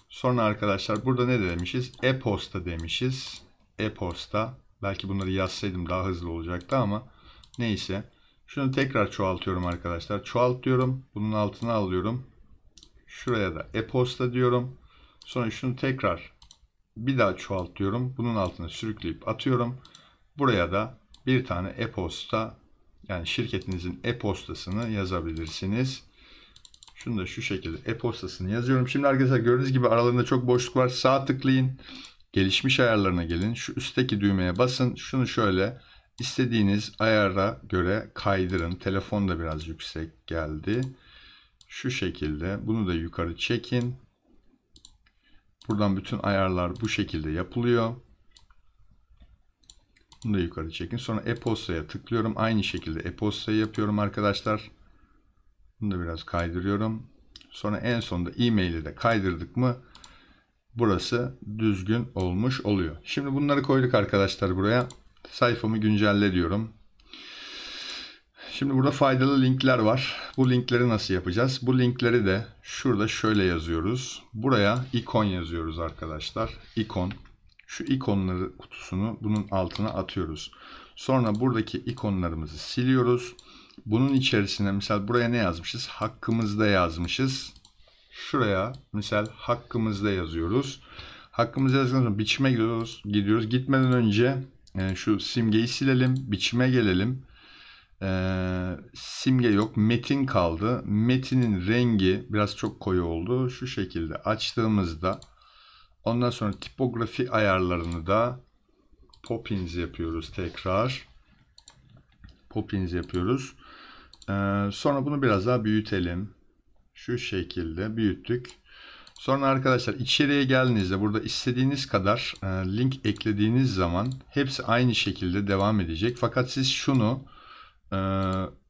sonra arkadaşlar burada ne demişiz e-posta demişiz e-posta Belki bunları yazsaydım daha hızlı olacaktı ama neyse. Şunu tekrar çoğaltıyorum arkadaşlar. Çoğalt diyorum. Bunun altına alıyorum. Şuraya da e-posta diyorum. Sonra şunu tekrar bir daha çoğalt diyorum. Bunun altına sürükleyip atıyorum. Buraya da bir tane e-posta yani şirketinizin e-postasını yazabilirsiniz. Şunu da şu şekilde e-postasını yazıyorum. Şimdi arkadaşlar gördüğünüz gibi aralarında çok boşluk var. Sağ tıklayın. Gelişmiş ayarlarına gelin. Şu üstteki düğmeye basın. Şunu şöyle istediğiniz ayara göre kaydırın. Telefon da biraz yüksek geldi. Şu şekilde bunu da yukarı çekin. Buradan bütün ayarlar bu şekilde yapılıyor. Bunu da yukarı çekin. Sonra e-postaya tıklıyorum. Aynı şekilde e-postayı yapıyorum arkadaşlar. Bunu da biraz kaydırıyorum. Sonra en sonunda e-mail'i de kaydırdık mı burası düzgün olmuş oluyor. Şimdi bunları koyduk arkadaşlar buraya. Sayfamı güncelle diyorum. Şimdi burada faydalı linkler var. Bu linkleri nasıl yapacağız? Bu linkleri de şurada şöyle yazıyoruz. Buraya ikon yazıyoruz arkadaşlar. İkon. Şu ikonları kutusunu bunun altına atıyoruz. Sonra buradaki ikonlarımızı siliyoruz. Bunun içerisine mesela buraya ne yazmışız? Hakkımızda yazmışız şuraya misal hakkımızda yazıyoruz. Hakkımızda yazdıktan biçime gidiyoruz. gidiyoruz. Gitmeden önce e, şu simgeyi silelim. Biçime gelelim. E, simge yok. Metin kaldı. Metinin rengi biraz çok koyu oldu. Şu şekilde açtığımızda ondan sonra tipografi ayarlarını da Poppins yapıyoruz tekrar. Poppins yapıyoruz. Ee, sonra bunu biraz daha büyütelim. Şu şekilde büyüttük. Sonra arkadaşlar içeriye geldiğinizde burada istediğiniz kadar e, link eklediğiniz zaman hepsi aynı şekilde devam edecek. Fakat siz şunu e,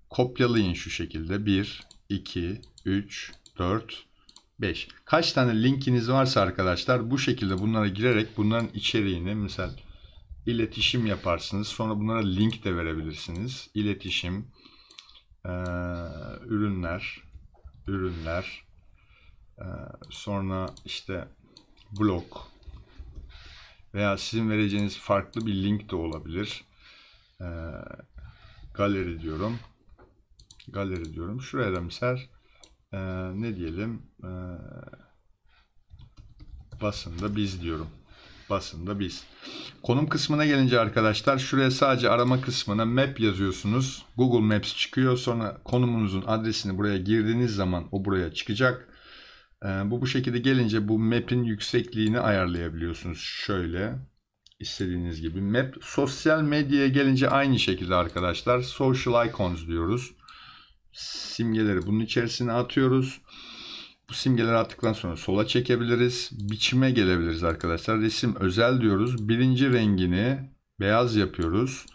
kopyalayın şu şekilde. 1, 2, 3, 4, 5. Kaç tane linkiniz varsa arkadaşlar bu şekilde bunlara girerek bunların içeriğini mesela iletişim yaparsınız. Sonra bunlara link de verebilirsiniz. İletişim, e, ürünler, ürünler, ee, sonra işte blog veya sizin vereceğiniz farklı bir link de olabilir. Ee, galeri diyorum. Galeri diyorum. Şuraya da misal ee, ne diyelim basında biz diyorum basında biz. Konum kısmına gelince arkadaşlar şuraya sadece arama kısmına map yazıyorsunuz. Google Maps çıkıyor. Sonra konumunuzun adresini buraya girdiğiniz zaman o buraya çıkacak. Ee, bu bu şekilde gelince bu map'in yüksekliğini ayarlayabiliyorsunuz. Şöyle istediğiniz gibi map. Sosyal medyaya gelince aynı şekilde arkadaşlar social icons diyoruz. Simgeleri bunun içerisine atıyoruz. Bu simgeleri attıktan sonra sola çekebiliriz. Biçime gelebiliriz arkadaşlar. Resim özel diyoruz. Birinci rengini beyaz yapıyoruz.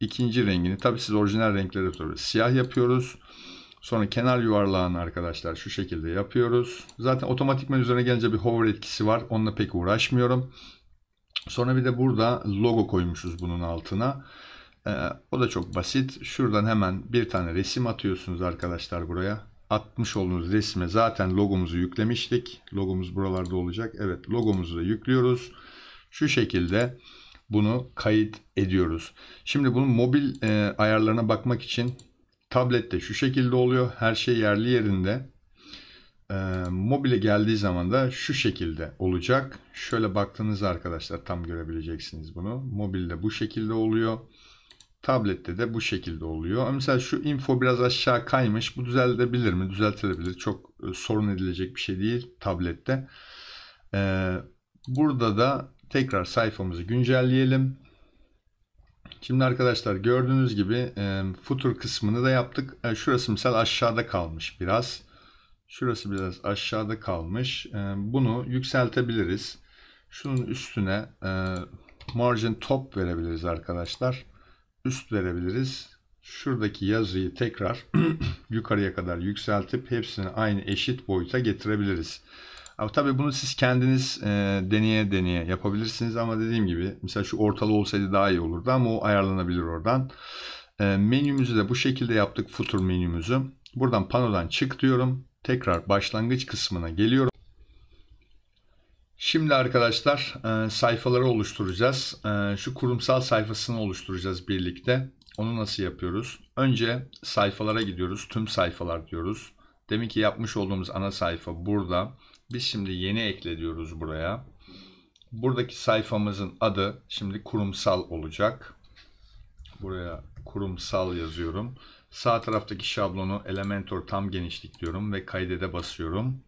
İkinci rengini tabi siz orijinal renkleri tutuyoruz. Siyah yapıyoruz. Sonra kenar yuvarlağını arkadaşlar şu şekilde yapıyoruz. Zaten otomatikman üzerine gelince bir hover etkisi var. Onunla pek uğraşmıyorum. Sonra bir de burada logo koymuşuz bunun altına. Ee, o da çok basit. Şuradan hemen bir tane resim atıyorsunuz arkadaşlar buraya atmış olduğunuz resme zaten logomuzu yüklemiştik. Logomuz buralarda olacak. Evet logomuzu da yüklüyoruz. Şu şekilde bunu kayıt ediyoruz. Şimdi bunun mobil e, ayarlarına bakmak için tablette şu şekilde oluyor. Her şey yerli yerinde. E, mobile geldiği zaman da şu şekilde olacak. Şöyle baktığınızda arkadaşlar tam görebileceksiniz bunu. Mobilde bu şekilde oluyor. Tablette de bu şekilde oluyor. Mesela şu info biraz aşağı kaymış. Bu düzeltebilir mi? Düzeltilebilir. Çok e, sorun edilecek bir şey değil tablette. E, burada da tekrar sayfamızı güncelleyelim. Şimdi arkadaşlar gördüğünüz gibi e, footer kısmını da yaptık. E, şurası mesela aşağıda kalmış biraz. Şurası biraz aşağıda kalmış. E, bunu yükseltebiliriz. Şunun üstüne e, margin top verebiliriz arkadaşlar üst verebiliriz. Şuradaki yazıyı tekrar <clears throat> yukarıya kadar yükseltip hepsini aynı eşit boyuta getirebiliriz. Ama tabii bunu siz kendiniz e, deneye deneye yapabilirsiniz ama dediğim gibi mesela şu ortalı olsaydı daha iyi olurdu ama o ayarlanabilir oradan. E, menümüzü de bu şekilde yaptık footer menümüzü. Buradan panodan çık diyorum. Tekrar başlangıç kısmına geliyorum. Şimdi arkadaşlar e, sayfaları oluşturacağız. E, şu kurumsal sayfasını oluşturacağız birlikte. Onu nasıl yapıyoruz? Önce sayfalara gidiyoruz. Tüm sayfalar diyoruz. Demin ki yapmış olduğumuz ana sayfa burada. Biz şimdi yeni ekle diyoruz buraya. Buradaki sayfamızın adı şimdi kurumsal olacak. Buraya kurumsal yazıyorum. Sağ taraftaki şablonu Elementor tam genişlik diyorum ve kaydede basıyorum.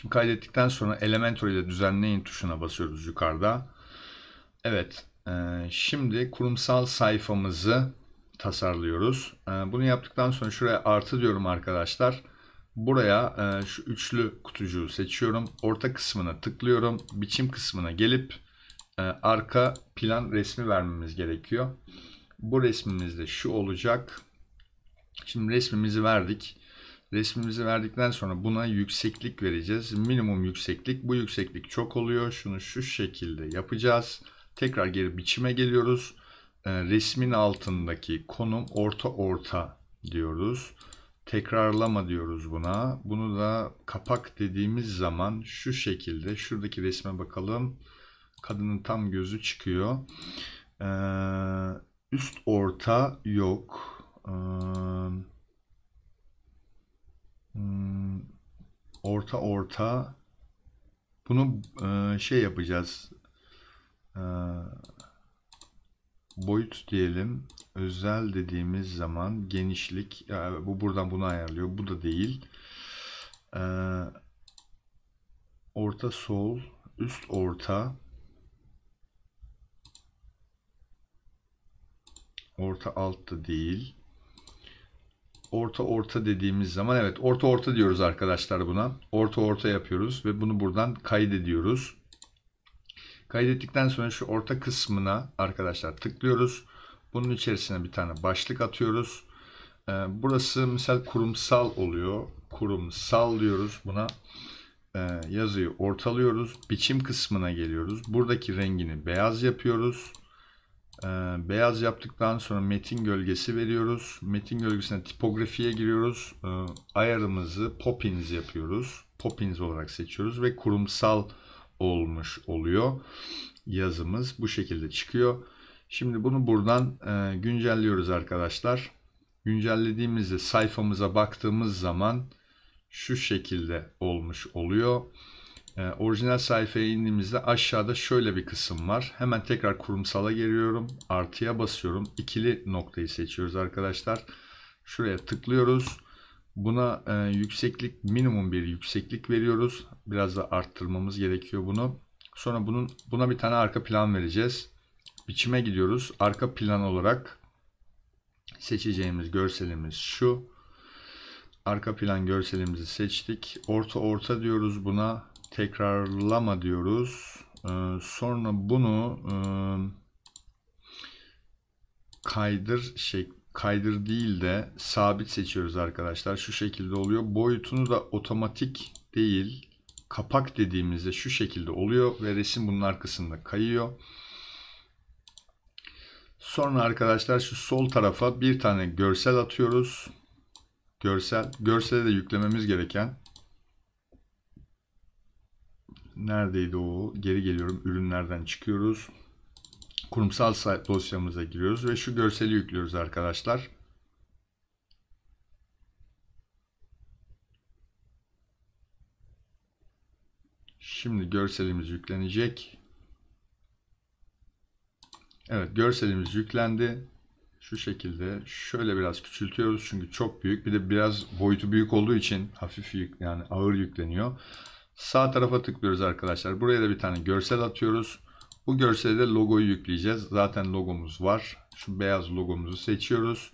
Şimdi kaydettikten sonra Elementor ile düzenleyin tuşuna basıyoruz yukarıda. Evet. E, şimdi kurumsal sayfamızı tasarlıyoruz. E, bunu yaptıktan sonra şuraya artı diyorum arkadaşlar. Buraya e, şu üçlü kutucuğu seçiyorum. Orta kısmına tıklıyorum. Biçim kısmına gelip arka plan resmi vermemiz gerekiyor. Bu resmimiz de şu olacak. Şimdi resmimizi verdik. Resmimizi verdikten sonra buna yükseklik vereceğiz. Minimum yükseklik. Bu yükseklik çok oluyor. Şunu şu şekilde yapacağız. Tekrar geri biçime geliyoruz. Ee, resmin altındaki konum orta orta diyoruz. Tekrarlama diyoruz buna. Bunu da kapak dediğimiz zaman şu şekilde. Şuradaki resme bakalım. Kadının tam gözü çıkıyor. Ee, üst orta yok. yok ee, Hmm, orta orta bunu e, şey yapacağız. E, boyut diyelim. Özel dediğimiz zaman genişlik. Yani e, bu buradan bunu ayarlıyor. Bu da değil. orta sol. Üst orta. Orta alt da değil orta orta dediğimiz zaman evet orta orta diyoruz arkadaşlar buna. Orta orta yapıyoruz ve bunu buradan kaydediyoruz. Kaydettikten sonra şu orta kısmına arkadaşlar tıklıyoruz. Bunun içerisine bir tane başlık atıyoruz. Ee, burası mesela kurumsal oluyor. Kurumsal diyoruz buna. Ee, yazıyı ortalıyoruz. Biçim kısmına geliyoruz. Buradaki rengini beyaz yapıyoruz. Ee, beyaz yaptıktan sonra metin gölgesi veriyoruz. Metin gölgesine tipografiye giriyoruz. Ee, ayarımızı Poppins yapıyoruz. Poppins olarak seçiyoruz ve kurumsal olmuş oluyor. Yazımız bu şekilde çıkıyor. Şimdi bunu buradan e, güncelliyoruz arkadaşlar. Güncellediğimizde sayfamıza baktığımız zaman şu şekilde olmuş oluyor. Ee, orijinal sayfaya indiğimizde aşağıda şöyle bir kısım var. Hemen tekrar kurumsala geliyorum. Artıya basıyorum. İkili noktayı seçiyoruz arkadaşlar. Şuraya tıklıyoruz. Buna e, yükseklik minimum bir yükseklik veriyoruz. Biraz da arttırmamız gerekiyor bunu. Sonra bunun buna bir tane arka plan vereceğiz. Biçime gidiyoruz. Arka plan olarak seçeceğimiz görselimiz şu. Arka plan görselimizi seçtik. Orta orta diyoruz buna tekrarlama diyoruz. Ee, sonra bunu e, kaydır şey kaydır değil de sabit seçiyoruz arkadaşlar. Şu şekilde oluyor. Boyutunu da otomatik değil kapak dediğimizde şu şekilde oluyor ve resim bunun arkasında kayıyor. Sonra arkadaşlar şu sol tarafa bir tane görsel atıyoruz. Görsel. Görsele de yüklememiz gereken neredeydi o? Geri geliyorum. Ürünlerden çıkıyoruz. Kurumsal sayt dosyamıza giriyoruz ve şu görseli yüklüyoruz arkadaşlar. Şimdi görselimiz yüklenecek. Evet görselimiz yüklendi. Şu şekilde şöyle biraz küçültüyoruz çünkü çok büyük. Bir de biraz boyutu büyük olduğu için hafif yük yani ağır yükleniyor. Sağ tarafa tıklıyoruz arkadaşlar. Buraya da bir tane görsel atıyoruz. Bu görselde de logoyu yükleyeceğiz. Zaten logomuz var. Şu beyaz logomuzu seçiyoruz.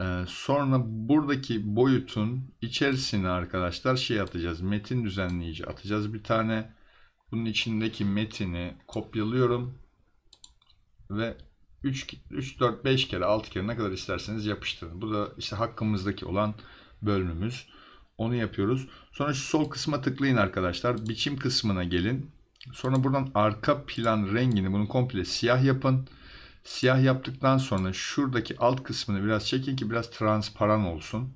Ee, sonra buradaki boyutun içerisine arkadaşlar şey atacağız. Metin düzenleyici atacağız bir tane. Bunun içindeki metini kopyalıyorum. Ve 3, 3 4, 5 kere 6 kere ne kadar isterseniz yapıştırın. Bu da işte hakkımızdaki olan bölümümüz. Onu yapıyoruz. Sonra şu sol kısma tıklayın arkadaşlar. Biçim kısmına gelin. Sonra buradan arka plan rengini bunu komple siyah yapın. Siyah yaptıktan sonra şuradaki alt kısmını biraz çekin ki biraz transparan olsun.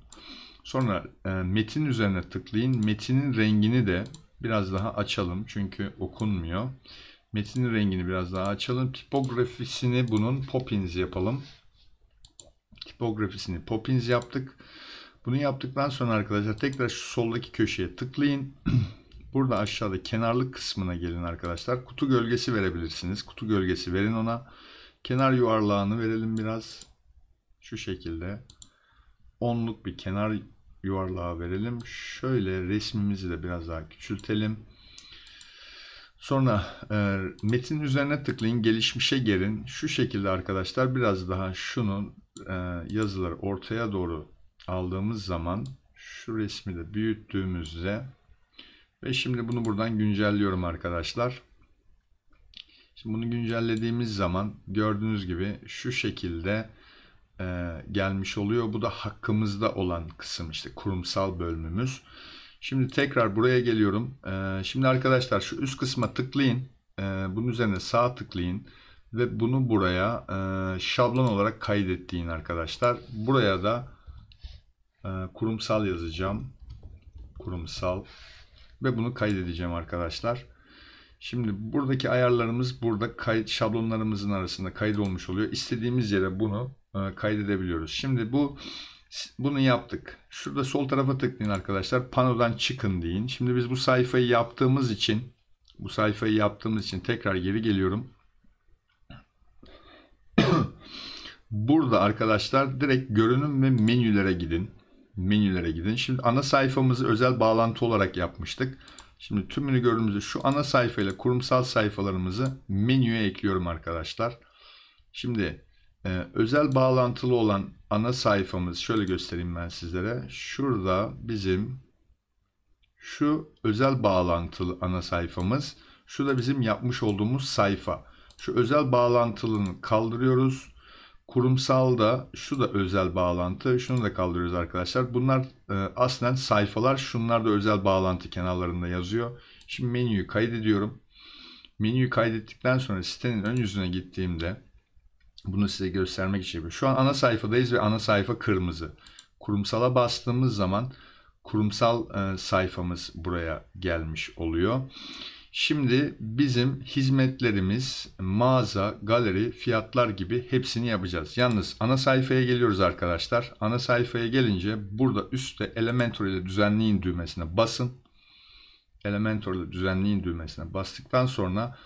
Sonra e, metin üzerine tıklayın. Metinin rengini de biraz daha açalım. Çünkü okunmuyor. Metinin rengini biraz daha açalım. Tipografisini bunun Poppins yapalım. Tipografisini Poppins yaptık. Bunu yaptıktan sonra arkadaşlar tekrar şu soldaki köşeye tıklayın. <clears throat> Burada aşağıda kenarlık kısmına gelin arkadaşlar. Kutu gölgesi verebilirsiniz. Kutu gölgesi verin ona. Kenar yuvarlağını verelim biraz. Şu şekilde. Onluk bir kenar yuvarlağı verelim. Şöyle resmimizi de biraz daha küçültelim. Sonra e, metin üzerine tıklayın. Gelişmişe gelin. Şu şekilde arkadaşlar biraz daha şunun e, yazıları ortaya doğru aldığımız zaman şu resmi de büyüttüğümüzde ve şimdi bunu buradan güncelliyorum arkadaşlar. Şimdi bunu güncellediğimiz zaman gördüğünüz gibi şu şekilde e, gelmiş oluyor. Bu da hakkımızda olan kısım işte kurumsal bölümümüz. Şimdi tekrar buraya geliyorum. E, şimdi arkadaşlar şu üst kısma tıklayın. E, bunun üzerine sağ tıklayın. Ve bunu buraya e, şablon olarak kaydettiğin arkadaşlar. Buraya da ee, kurumsal yazacağım. Kurumsal ve bunu kaydedeceğim arkadaşlar. Şimdi buradaki ayarlarımız burada kayıt şablonlarımızın arasında kayıt olmuş oluyor. İstediğimiz yere bunu e, kaydedebiliyoruz. Şimdi bu bunu yaptık. Şurada sol tarafa tıklayın arkadaşlar. Panodan çıkın deyin. Şimdi biz bu sayfayı yaptığımız için bu sayfayı yaptığımız için tekrar geri geliyorum. <coughs> Burada arkadaşlar direkt görünüm ve menülere gidin menülere gidin. Şimdi ana sayfamızı özel bağlantı olarak yapmıştık. Şimdi tümünü gördüğümüzde şu ana sayfayla kurumsal sayfalarımızı menüye ekliyorum arkadaşlar. Şimdi e, özel bağlantılı olan ana sayfamız şöyle göstereyim ben sizlere. Şurada bizim şu özel bağlantılı ana sayfamız. Şu da bizim yapmış olduğumuz sayfa. Şu özel bağlantılını kaldırıyoruz kurumsal da şu da özel bağlantı şunu da kaldırıyoruz arkadaşlar. Bunlar e, aslen sayfalar şunlar da özel bağlantı kenarlarında yazıyor. Şimdi menüyü kaydediyorum. Menüyü kaydettikten sonra sitenin ön yüzüne gittiğimde bunu size göstermek için şu an ana sayfadayız ve ana sayfa kırmızı. Kurumsala bastığımız zaman kurumsal e, sayfamız buraya gelmiş oluyor. Şimdi bizim hizmetlerimiz mağaza, galeri, fiyatlar gibi hepsini yapacağız. Yalnız ana sayfaya geliyoruz arkadaşlar. Ana sayfaya gelince burada üstte Elementor ile düzenleyin düğmesine basın. Elementor ile düzenleyin düğmesine bastıktan sonra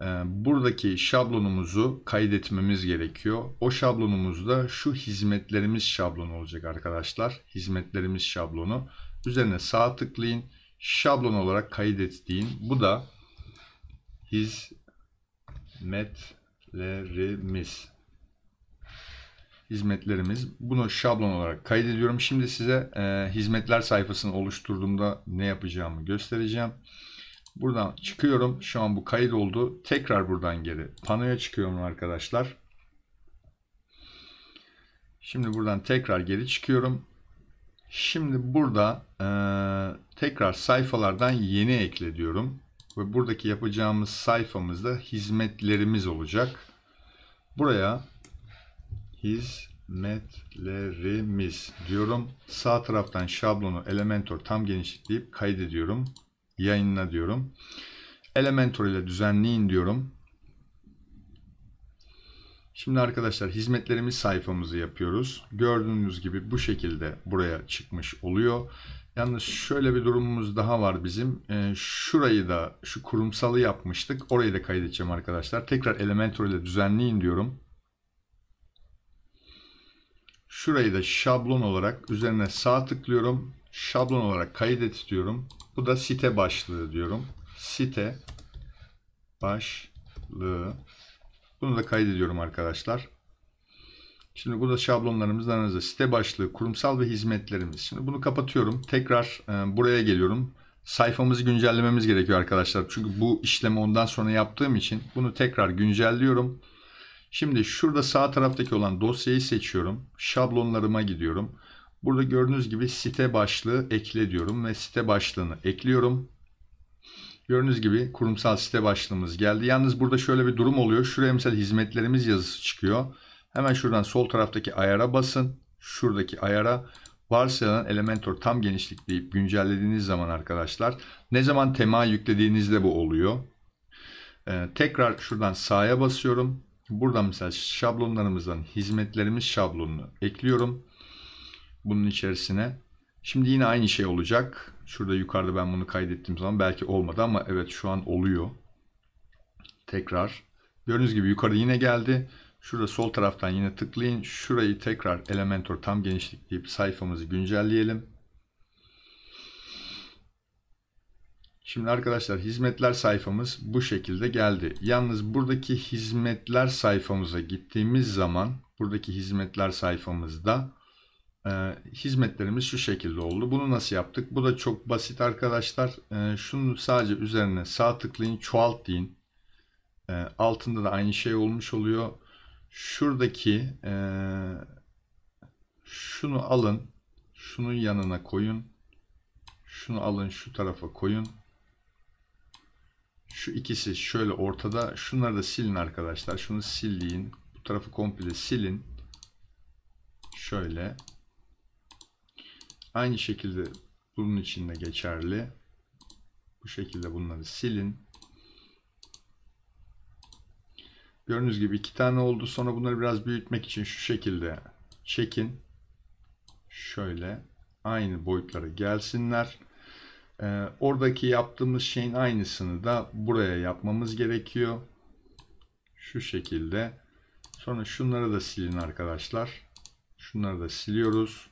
e, buradaki şablonumuzu kaydetmemiz gerekiyor. O şablonumuz da şu hizmetlerimiz şablonu olacak arkadaşlar. Hizmetlerimiz şablonu. Üzerine sağ tıklayın şablon olarak kaydettiğin bu da hizmetlerimiz hizmetlerimiz. Bunu şablon olarak kaydediyorum. Şimdi size e, hizmetler sayfasını oluşturduğumda ne yapacağımı göstereceğim. Buradan çıkıyorum. Şu an bu kayıt oldu. Tekrar buradan geri panoya çıkıyorum arkadaşlar. Şimdi buradan tekrar geri çıkıyorum. Şimdi burada e, Tekrar sayfalardan yeni ekle diyorum. Ve buradaki yapacağımız sayfamızda hizmetlerimiz olacak. Buraya hizmetlerimiz diyorum. Sağ taraftan şablonu Elementor tam genişlik kaydediyorum. Yayınla diyorum. Elementor ile düzenleyin diyorum. Şimdi arkadaşlar hizmetlerimiz sayfamızı yapıyoruz. Gördüğünüz gibi bu şekilde buraya çıkmış oluyor. Yalnız şöyle bir durumumuz daha var bizim. E, şurayı da şu kurumsalı yapmıştık. Orayı da kaydedeceğim arkadaşlar. Tekrar Elementor ile düzenleyin diyorum. Şurayı da şablon olarak üzerine sağ tıklıyorum. Şablon olarak kaydet diyorum. Bu da site başlığı diyorum. Site başlığı. Bunu da kaydediyorum arkadaşlar. Şimdi burada şablonlarımızdan arası site başlığı, kurumsal ve hizmetlerimiz. Şimdi bunu kapatıyorum. Tekrar e, buraya geliyorum. Sayfamızı güncellememiz gerekiyor arkadaşlar. Çünkü bu işlemi ondan sonra yaptığım için bunu tekrar güncelliyorum. Şimdi şurada sağ taraftaki olan dosyayı seçiyorum. Şablonlarıma gidiyorum. Burada gördüğünüz gibi site başlığı ekle diyorum ve site başlığını ekliyorum. Gördüğünüz gibi kurumsal site başlığımız geldi. Yalnız burada şöyle bir durum oluyor. Şuraya mesela hizmetlerimiz yazısı çıkıyor. Hemen şuradan sol taraftaki ayara basın. Şuradaki ayara varsayılan Elementor tam genişlik deyip güncellediğiniz zaman arkadaşlar ne zaman tema yüklediğinizde bu oluyor. Ee, tekrar şuradan sağa basıyorum. Buradan mesela şablonlarımızdan hizmetlerimiz şablonunu ekliyorum. Bunun içerisine. Şimdi yine aynı şey olacak. Şurada yukarıda ben bunu kaydettiğim zaman belki olmadı ama evet şu an oluyor. Tekrar. Gördüğünüz gibi yukarı yine geldi. Şurada sol taraftan yine tıklayın. Şurayı tekrar Elementor tam genişlik deyip sayfamızı güncelleyelim. Şimdi arkadaşlar hizmetler sayfamız bu şekilde geldi. Yalnız buradaki hizmetler sayfamıza gittiğimiz zaman buradaki hizmetler sayfamızda e, hizmetlerimiz şu şekilde oldu. Bunu nasıl yaptık? Bu da çok basit arkadaşlar. E, şunu sadece üzerine sağ tıklayın çoğalt deyin. E, altında da aynı şey olmuş oluyor şuradaki e, şunu alın şunun yanına koyun şunu alın şu tarafa koyun şu ikisi şöyle ortada şunları da silin arkadaşlar şunu silin bu tarafı komple silin şöyle aynı şekilde bunun için de geçerli bu şekilde bunları silin Gördüğünüz gibi iki tane oldu. Sonra bunları biraz büyütmek için şu şekilde çekin. Şöyle aynı boyutlara gelsinler. Ee, oradaki yaptığımız şeyin aynısını da buraya yapmamız gerekiyor. Şu şekilde. Sonra şunları da silin arkadaşlar. Şunları da siliyoruz.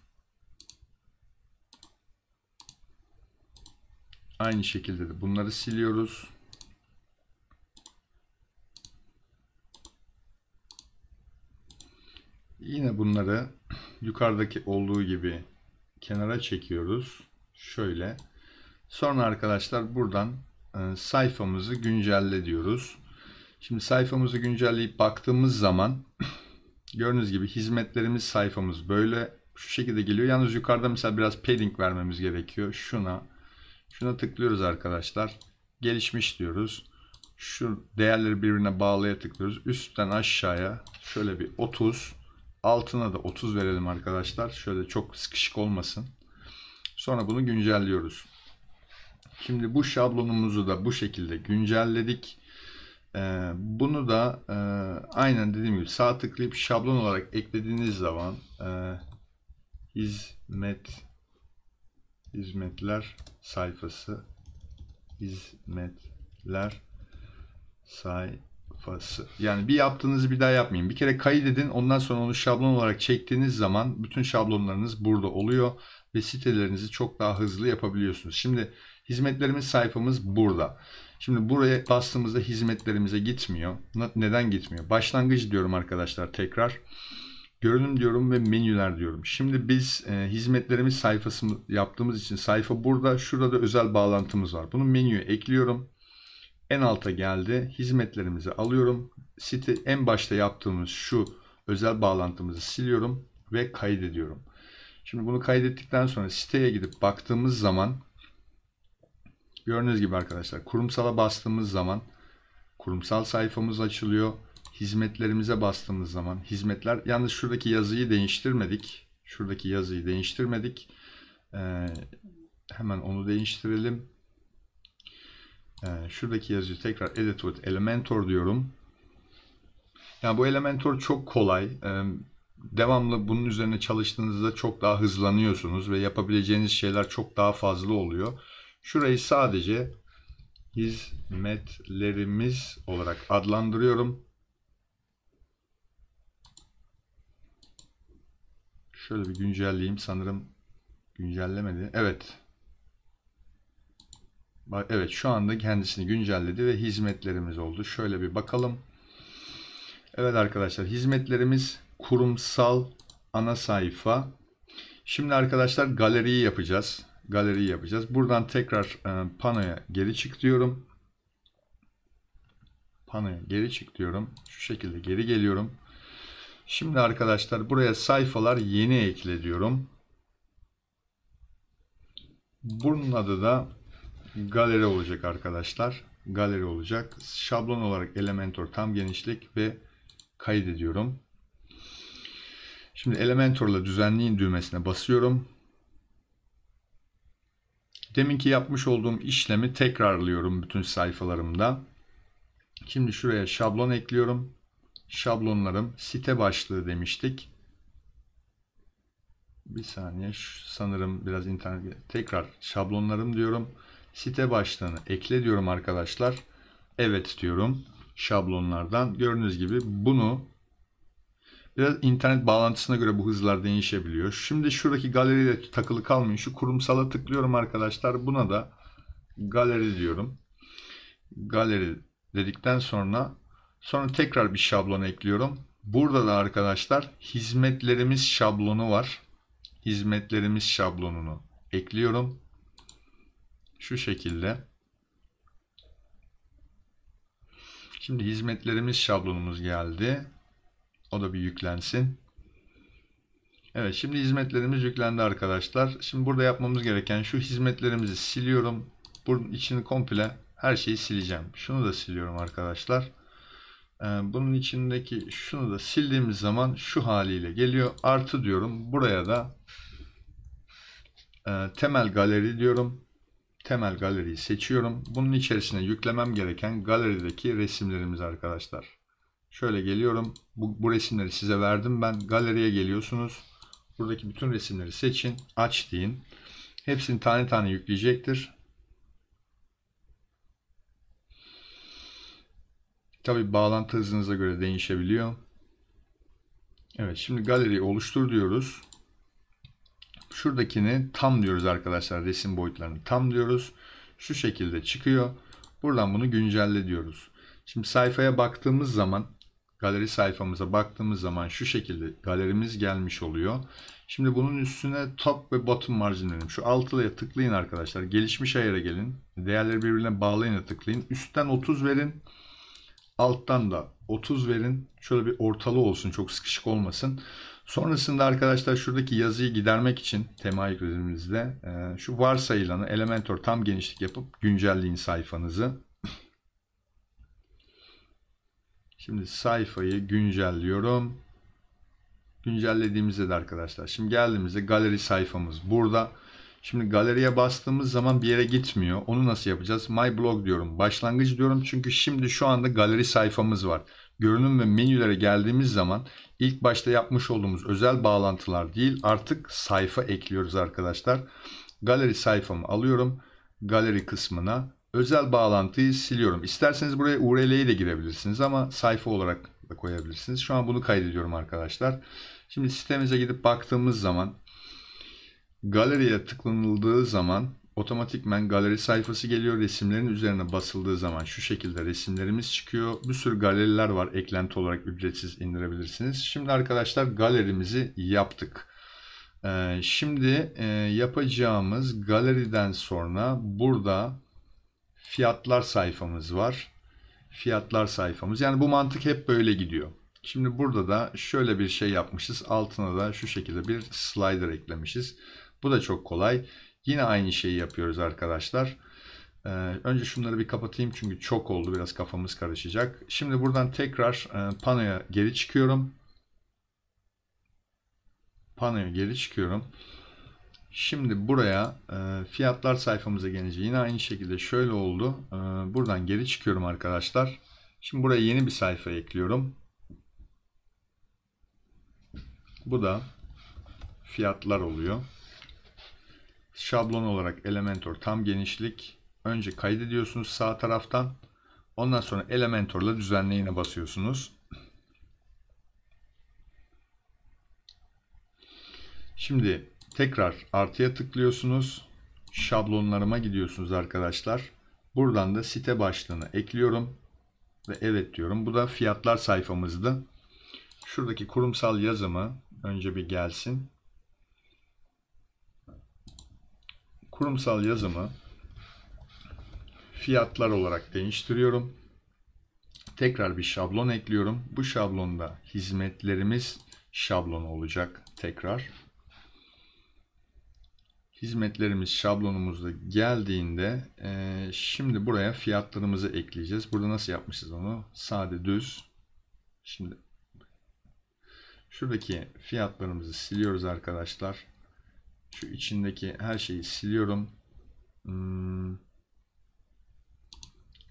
Aynı şekilde de bunları siliyoruz. Yine bunları yukarıdaki olduğu gibi kenara çekiyoruz. Şöyle. Sonra arkadaşlar buradan e, sayfamızı güncelle diyoruz. Şimdi sayfamızı güncelleyip baktığımız zaman <clears throat> gördüğünüz gibi hizmetlerimiz sayfamız böyle şu şekilde geliyor. Yalnız yukarıda mesela biraz padding vermemiz gerekiyor. Şuna şuna tıklıyoruz arkadaşlar. Gelişmiş diyoruz. Şu değerleri birbirine bağlaya tıklıyoruz. Üstten aşağıya şöyle bir 30 Altına da 30 verelim arkadaşlar. Şöyle çok sıkışık olmasın. Sonra bunu güncelliyoruz. Şimdi bu şablonumuzu da bu şekilde güncelledik. Ee, bunu da e, aynen dediğim gibi sağ tıklayıp şablon olarak eklediğiniz zaman e, hizmet hizmetler sayfası hizmetler sayfası fası. Yani bir yaptığınızı bir daha yapmayın. Bir kere kaydedin ondan sonra onu şablon olarak çektiğiniz zaman bütün şablonlarınız burada oluyor ve sitelerinizi çok daha hızlı yapabiliyorsunuz. Şimdi hizmetlerimiz sayfamız burada. Şimdi buraya bastığımızda hizmetlerimize gitmiyor. Neden gitmiyor? Başlangıç diyorum arkadaşlar tekrar. Görünüm diyorum ve menüler diyorum. Şimdi biz e, hizmetlerimiz sayfasını yaptığımız için sayfa burada. Şurada da özel bağlantımız var. Bunu menüye ekliyorum. En alta geldi. Hizmetlerimizi alıyorum. Site en başta yaptığımız şu özel bağlantımızı siliyorum ve kaydediyorum. Şimdi bunu kaydettikten sonra siteye gidip baktığımız zaman gördüğünüz gibi arkadaşlar kurumsala bastığımız zaman kurumsal sayfamız açılıyor. Hizmetlerimize bastığımız zaman hizmetler yalnız şuradaki yazıyı değiştirmedik. Şuradaki yazıyı değiştirmedik. Ee, hemen onu değiştirelim. Ee, şuradaki yazıcı tekrar edit with Elementor diyorum. Yani bu Elementor çok kolay. Ee, devamlı bunun üzerine çalıştığınızda çok daha hızlanıyorsunuz ve yapabileceğiniz şeyler çok daha fazla oluyor. Şurayı sadece hizmetlerimiz olarak adlandırıyorum. Şöyle bir güncelleyeyim. Sanırım güncellemedi. Evet evet şu anda kendisini güncelledi ve hizmetlerimiz oldu. Şöyle bir bakalım. Evet arkadaşlar hizmetlerimiz kurumsal ana sayfa. Şimdi arkadaşlar galeriyi yapacağız. Galeriyi yapacağız. Buradan tekrar e, panoya geri çık diyorum. Panoya geri çık diyorum. Şu şekilde geri geliyorum. Şimdi arkadaşlar buraya sayfalar yeni ekle diyorum. Bunun adı da galeri olacak arkadaşlar. Galeri olacak. Şablon olarak Elementor tam genişlik ve kayıt ediyorum. Şimdi Elementor'la düzenleyin düğmesine basıyorum. Deminki yapmış olduğum işlemi tekrarlıyorum bütün sayfalarımda. Şimdi şuraya şablon ekliyorum. Şablonlarım site başlığı demiştik. Bir saniye sanırım biraz internet tekrar şablonlarım diyorum site başlığını ekle diyorum arkadaşlar. Evet diyorum şablonlardan. Gördüğünüz gibi bunu biraz internet bağlantısına göre bu hızlar değişebiliyor. Şimdi şuradaki galeriyle takılı kalmayın. Şu kurumsala tıklıyorum arkadaşlar. Buna da galeri diyorum. Galeri dedikten sonra sonra tekrar bir şablon ekliyorum. Burada da arkadaşlar hizmetlerimiz şablonu var. Hizmetlerimiz şablonunu ekliyorum. Şu şekilde. Şimdi hizmetlerimiz şablonumuz geldi. O da bir yüklensin. Evet şimdi hizmetlerimiz yüklendi arkadaşlar. Şimdi burada yapmamız gereken şu hizmetlerimizi siliyorum. Bunun içini komple her şeyi sileceğim. Şunu da siliyorum arkadaşlar. Ee, bunun içindeki şunu da sildiğimiz zaman şu haliyle geliyor. Artı diyorum. Buraya da e, temel galeri diyorum temel galeriyi seçiyorum. Bunun içerisine yüklemem gereken galerideki resimlerimiz arkadaşlar. Şöyle geliyorum. Bu, bu resimleri size verdim ben. Galeriye geliyorsunuz. Buradaki bütün resimleri seçin. Aç deyin. Hepsini tane tane yükleyecektir. Tabi bağlantı hızınıza göre değişebiliyor. Evet şimdi galeriyi oluştur diyoruz. Şuradakini tam diyoruz arkadaşlar. Resim boyutlarını tam diyoruz. Şu şekilde çıkıyor. Buradan bunu güncelle diyoruz. Şimdi sayfaya baktığımız zaman galeri sayfamıza baktığımız zaman şu şekilde galerimiz gelmiş oluyor. Şimdi bunun üstüne top ve bottom margin dedim. Şu altılıya tıklayın arkadaşlar. Gelişmiş ayara gelin. Değerleri birbirine bağlayın tıklayın. Üstten 30 verin. Alttan da 30 verin. Şöyle bir ortalı olsun. Çok sıkışık olmasın. Sonrasında arkadaşlar şuradaki yazıyı gidermek için tema yükledimizde e, şu varsayılanı Elementor tam genişlik yapıp güncelleyin sayfanızı. Şimdi sayfayı güncelliyorum. Güncellediğimizde de arkadaşlar şimdi geldiğimizde galeri sayfamız burada. Şimdi galeriye bastığımız zaman bir yere gitmiyor. Onu nasıl yapacağız? My blog diyorum. Başlangıç diyorum çünkü şimdi şu anda galeri sayfamız var görünüm ve menülere geldiğimiz zaman ilk başta yapmış olduğumuz özel bağlantılar değil artık sayfa ekliyoruz arkadaşlar. Galeri sayfamı alıyorum. Galeri kısmına özel bağlantıyı siliyorum. İsterseniz buraya URL'yi de girebilirsiniz ama sayfa olarak da koyabilirsiniz. Şu an bunu kaydediyorum arkadaşlar. Şimdi sitemize gidip baktığımız zaman galeriye tıklanıldığı zaman Otomatikmen galeri sayfası geliyor. Resimlerin üzerine basıldığı zaman şu şekilde resimlerimiz çıkıyor. Bir sürü galeriler var. Eklenti olarak ücretsiz indirebilirsiniz. Şimdi arkadaşlar galerimizi yaptık. Ee, şimdi e, yapacağımız galeriden sonra burada fiyatlar sayfamız var. Fiyatlar sayfamız. Yani bu mantık hep böyle gidiyor. Şimdi burada da şöyle bir şey yapmışız. Altına da şu şekilde bir slider eklemişiz. Bu da çok kolay. Yine aynı şeyi yapıyoruz arkadaşlar. Ee, önce şunları bir kapatayım çünkü çok oldu biraz kafamız karışacak. Şimdi buradan tekrar e, panoya geri çıkıyorum. Panoya geri çıkıyorum. Şimdi buraya e, fiyatlar sayfamıza gelince yine aynı şekilde şöyle oldu. E, buradan geri çıkıyorum arkadaşlar. Şimdi buraya yeni bir sayfa ekliyorum. Bu da fiyatlar oluyor. Şablon olarak Elementor tam genişlik. Önce kaydediyorsunuz sağ taraftan. Ondan sonra Elementor'la düzenleyine basıyorsunuz. Şimdi tekrar artıya tıklıyorsunuz. Şablonlarıma gidiyorsunuz arkadaşlar. Buradan da site başlığını ekliyorum. Ve evet diyorum. Bu da fiyatlar sayfamızdı. Şuradaki kurumsal yazımı önce bir gelsin. kurumsal yazımı fiyatlar olarak değiştiriyorum. Tekrar bir şablon ekliyorum. Bu şablonda hizmetlerimiz şablonu olacak tekrar. Hizmetlerimiz şablonumuzda geldiğinde e, şimdi buraya fiyatlarımızı ekleyeceğiz. Burada nasıl yapmışız onu? Sade düz. Şimdi şuradaki fiyatlarımızı siliyoruz arkadaşlar. Şu içindeki her şeyi siliyorum. Hmm.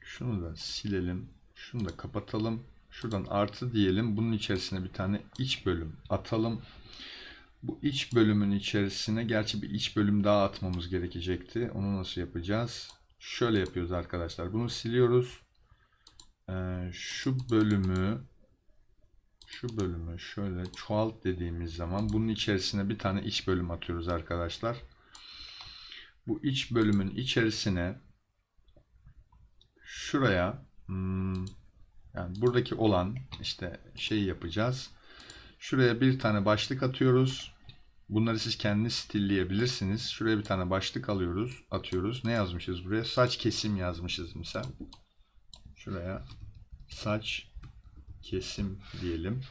Şunu da silelim. Şunu da kapatalım. Şuradan artı diyelim. Bunun içerisine bir tane iç bölüm atalım. Bu iç bölümün içerisine gerçi bir iç bölüm daha atmamız gerekecekti. Onu nasıl yapacağız? Şöyle yapıyoruz arkadaşlar. Bunu siliyoruz. Ee, şu bölümü şu bölümü şöyle çoğalt dediğimiz zaman bunun içerisine bir tane iç bölüm atıyoruz arkadaşlar. Bu iç bölümün içerisine şuraya hmm, yani buradaki olan işte şey yapacağız. Şuraya bir tane başlık atıyoruz. Bunları siz kendiniz stilleyebilirsiniz. Şuraya bir tane başlık alıyoruz, atıyoruz. Ne yazmışız buraya? Saç kesim yazmışız mesela. Şuraya saç kesim diyelim.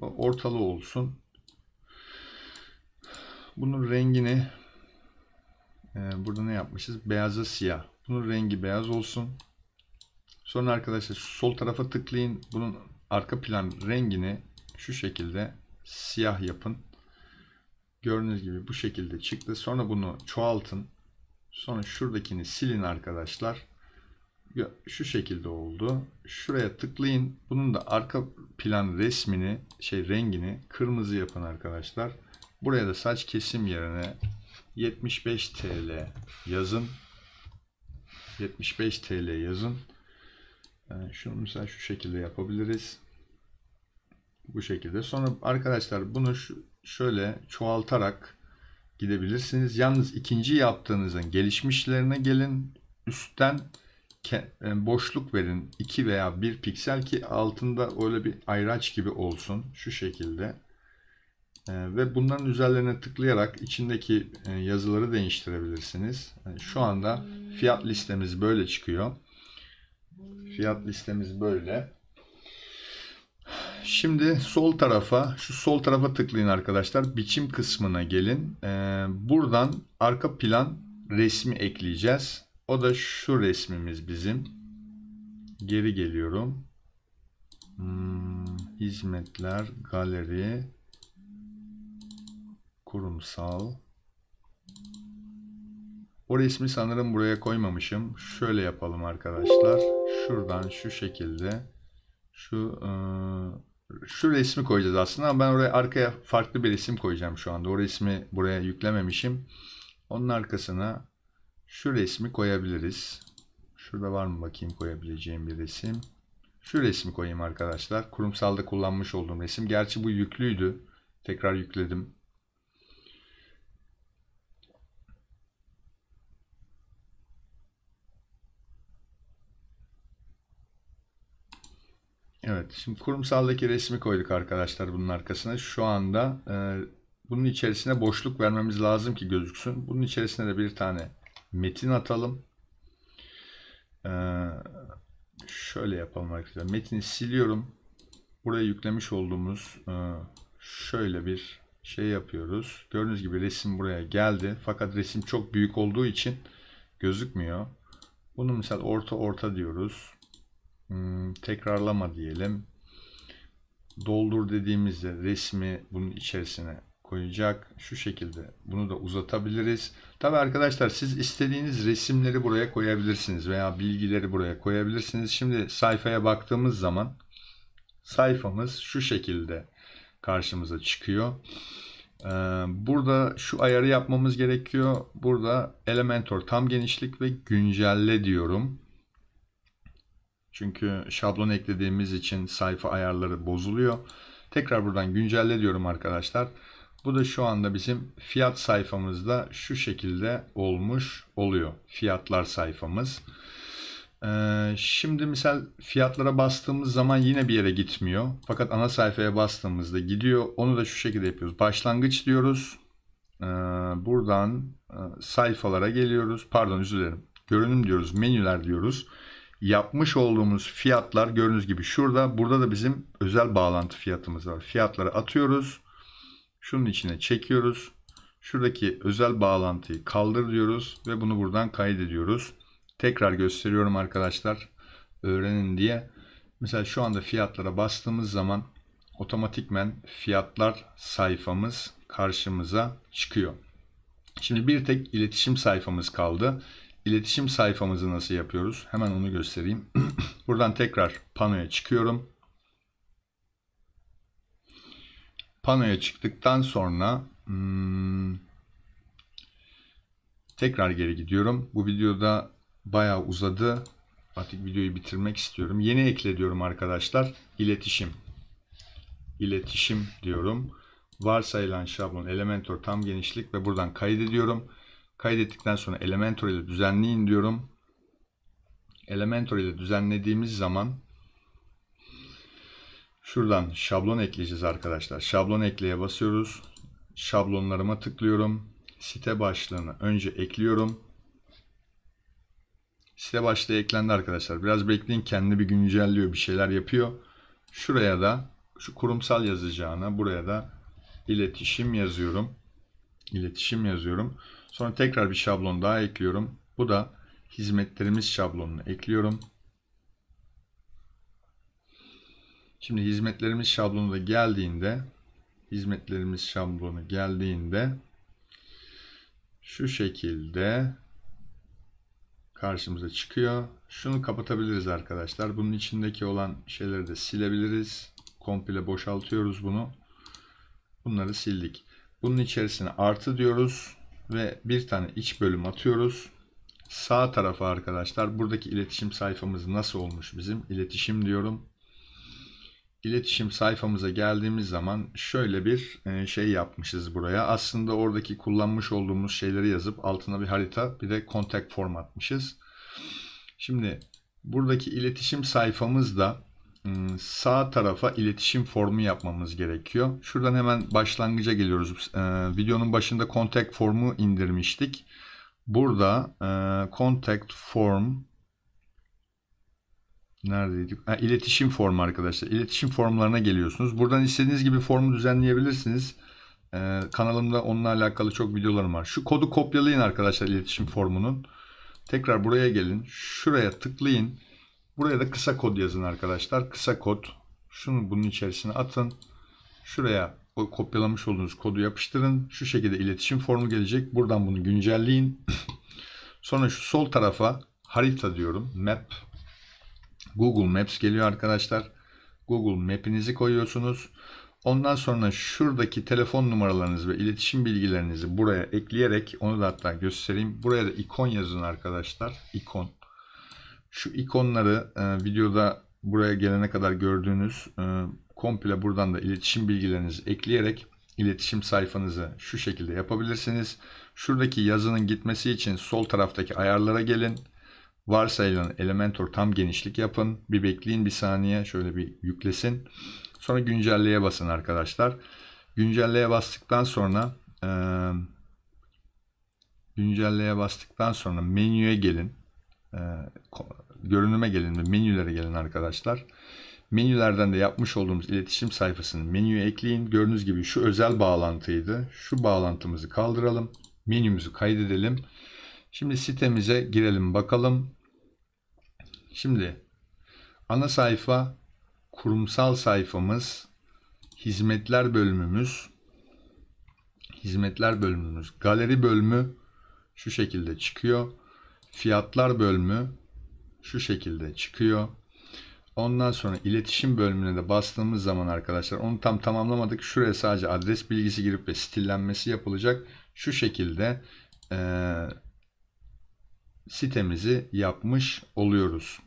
Ortalı olsun. Bunun rengini e, ee, burada ne yapmışız? Beyaza siyah. Bunun rengi beyaz olsun. Sonra arkadaşlar sol tarafa tıklayın. Bunun arka plan rengini şu şekilde siyah yapın. Gördüğünüz gibi bu şekilde çıktı. Sonra bunu çoğaltın. Sonra şuradakini silin arkadaşlar şu şekilde oldu. Şuraya tıklayın. Bunun da arka plan resmini, şey rengini kırmızı yapın arkadaşlar. Buraya da saç kesim yerine 75 TL yazın. 75 TL yazın. Yani şunu mesela şu şekilde yapabiliriz. Bu şekilde. Sonra arkadaşlar bunu şöyle çoğaltarak gidebilirsiniz. Yalnız ikinci yaptığınızın gelişmişlerine gelin. Üstten e, boşluk verin 2 veya 1 piksel ki altında öyle bir ayraç gibi olsun şu şekilde e, ve bunların üzerlerine tıklayarak içindeki e, yazıları değiştirebilirsiniz. Şu anda fiyat listemiz böyle çıkıyor. Fiyat listemiz böyle. Şimdi sol tarafa, şu sol tarafa tıklayın arkadaşlar. Biçim kısmına gelin. Buradan arka plan resmi ekleyeceğiz. O da şu resmimiz bizim. Geri geliyorum. Hmm, hizmetler, galeri, kurumsal. O resmi sanırım buraya koymamışım. Şöyle yapalım arkadaşlar. Şuradan şu şekilde. Şu e, şu resmi koyacağız aslında ben oraya arkaya farklı bir resim koyacağım şu anda. O resmi buraya yüklememişim. Onun arkasına şu resmi koyabiliriz. Şurada var mı bakayım koyabileceğim bir resim. Şu resmi koyayım arkadaşlar. Kurumsalda kullanmış olduğum resim. Gerçi bu yüklüydü. Tekrar yükledim. Evet, şimdi kurumsaldaki resmi koyduk arkadaşlar bunun arkasına. Şu anda e, bunun içerisine boşluk vermemiz lazım ki gözüksün. Bunun içerisine de bir tane metin atalım. Ee, şöyle yapalım arkadaşlar. Metini siliyorum. Buraya yüklemiş olduğumuz e, şöyle bir şey yapıyoruz. Gördüğünüz gibi resim buraya geldi. Fakat resim çok büyük olduğu için gözükmüyor. Bunu mesela orta orta diyoruz. Hmm, tekrarlama diyelim. Doldur dediğimizde resmi bunun içerisine koyacak. Şu şekilde bunu da uzatabiliriz. Tabi arkadaşlar siz istediğiniz resimleri buraya koyabilirsiniz veya bilgileri buraya koyabilirsiniz. Şimdi sayfaya baktığımız zaman sayfamız şu şekilde karşımıza çıkıyor. Ee, burada şu ayarı yapmamız gerekiyor. Burada Elementor tam genişlik ve güncelle diyorum. Çünkü şablon eklediğimiz için sayfa ayarları bozuluyor. Tekrar buradan güncelle diyorum arkadaşlar. Bu da şu anda bizim fiyat sayfamızda şu şekilde olmuş oluyor. Fiyatlar sayfamız. Ee, şimdi misal fiyatlara bastığımız zaman yine bir yere gitmiyor. Fakat ana sayfaya bastığımızda gidiyor. Onu da şu şekilde yapıyoruz. Başlangıç diyoruz. Ee, buradan e, sayfalara geliyoruz. Pardon özür dilerim. Görünüm diyoruz. Menüler diyoruz. Yapmış olduğumuz fiyatlar gördüğünüz gibi şurada. Burada da bizim özel bağlantı fiyatımız var. Fiyatları atıyoruz. Şunun içine çekiyoruz. Şuradaki özel bağlantıyı kaldır diyoruz ve bunu buradan kaydediyoruz. Tekrar gösteriyorum arkadaşlar. Öğrenin diye. Mesela şu anda fiyatlara bastığımız zaman otomatikmen fiyatlar sayfamız karşımıza çıkıyor. Şimdi bir tek iletişim sayfamız kaldı. İletişim sayfamızı nasıl yapıyoruz? Hemen onu göstereyim. <clears throat> Buradan tekrar panoya çıkıyorum. panoya çıktıktan sonra hmm, tekrar geri gidiyorum. Bu videoda bayağı uzadı. Artık videoyu bitirmek istiyorum. Yeni ekle diyorum arkadaşlar. İletişim. İletişim diyorum. Varsayılan şablon Elementor tam genişlik ve buradan kaydediyorum. Kaydettikten sonra Elementor ile düzenleyin diyorum. Elementor ile düzenlediğimiz zaman Şuradan şablon ekleyeceğiz arkadaşlar. Şablon ekleye basıyoruz. Şablonlarıma tıklıyorum. Site başlığını önce ekliyorum. Site başlığı eklendi arkadaşlar. Biraz bekleyin kendi bir güncelliyor bir şeyler yapıyor. Şuraya da şu kurumsal yazacağına buraya da iletişim yazıyorum. İletişim yazıyorum. Sonra tekrar bir şablon daha ekliyorum. Bu da hizmetlerimiz şablonunu ekliyorum. Şimdi hizmetlerimiz şablonu da geldiğinde hizmetlerimiz şablonu geldiğinde şu şekilde karşımıza çıkıyor. Şunu kapatabiliriz arkadaşlar. Bunun içindeki olan şeyleri de silebiliriz. Komple boşaltıyoruz bunu. Bunları sildik. Bunun içerisine artı diyoruz ve bir tane iç bölüm atıyoruz. Sağ tarafa arkadaşlar buradaki iletişim sayfamız nasıl olmuş bizim? İletişim diyorum iletişim sayfamıza geldiğimiz zaman şöyle bir e, şey yapmışız buraya. Aslında oradaki kullanmış olduğumuz şeyleri yazıp altına bir harita bir de kontak form atmışız. Şimdi buradaki iletişim sayfamızda ıı, sağ tarafa iletişim formu yapmamız gerekiyor. Şuradan hemen başlangıca geliyoruz. Videonun başında kontak formu indirmiştik. Burada contact ıı, form Neredeydik? Ha, iletişim formu arkadaşlar. İletişim formlarına geliyorsunuz. Buradan istediğiniz gibi formu düzenleyebilirsiniz. Ee, kanalımda onunla alakalı çok videolarım var. Şu kodu kopyalayın arkadaşlar iletişim formunun. Tekrar buraya gelin. Şuraya tıklayın. Buraya da kısa kod yazın arkadaşlar. Kısa kod. Şunu bunun içerisine atın. Şuraya o kopyalamış olduğunuz kodu yapıştırın. Şu şekilde iletişim formu gelecek. Buradan bunu güncelleyin. <clears throat> Sonra şu sol tarafa harita diyorum. Map Google Maps geliyor arkadaşlar. Google Map'inizi koyuyorsunuz. Ondan sonra şuradaki telefon numaralarınızı ve iletişim bilgilerinizi buraya ekleyerek onu da hatta göstereyim. Buraya da ikon yazın arkadaşlar. İkon. Şu ikonları e, videoda buraya gelene kadar gördüğünüz e, komple buradan da iletişim bilgilerinizi ekleyerek iletişim sayfanızı şu şekilde yapabilirsiniz. Şuradaki yazının gitmesi için sol taraftaki ayarlara gelin varsayılan Elementor tam genişlik yapın. Bir bekleyin bir saniye şöyle bir yüklesin. Sonra güncelleye basın arkadaşlar. Güncelleye bastıktan sonra e, güncelleye bastıktan sonra menüye gelin. E, görünüme gelin ve menülere gelin arkadaşlar. Menülerden de yapmış olduğumuz iletişim sayfasını menüye ekleyin. Gördüğünüz gibi şu özel bağlantıydı. Şu bağlantımızı kaldıralım. Menümüzü kaydedelim. Şimdi sitemize girelim bakalım. Şimdi ana sayfa kurumsal sayfamız hizmetler bölümümüz hizmetler bölümümüz galeri bölümü şu şekilde çıkıyor. Fiyatlar bölümü şu şekilde çıkıyor. Ondan sonra iletişim bölümüne de bastığımız zaman arkadaşlar onu tam tamamlamadık. Şuraya sadece adres bilgisi girip ve stillenmesi yapılacak. Şu şekilde eee sitemizi yapmış oluyoruz.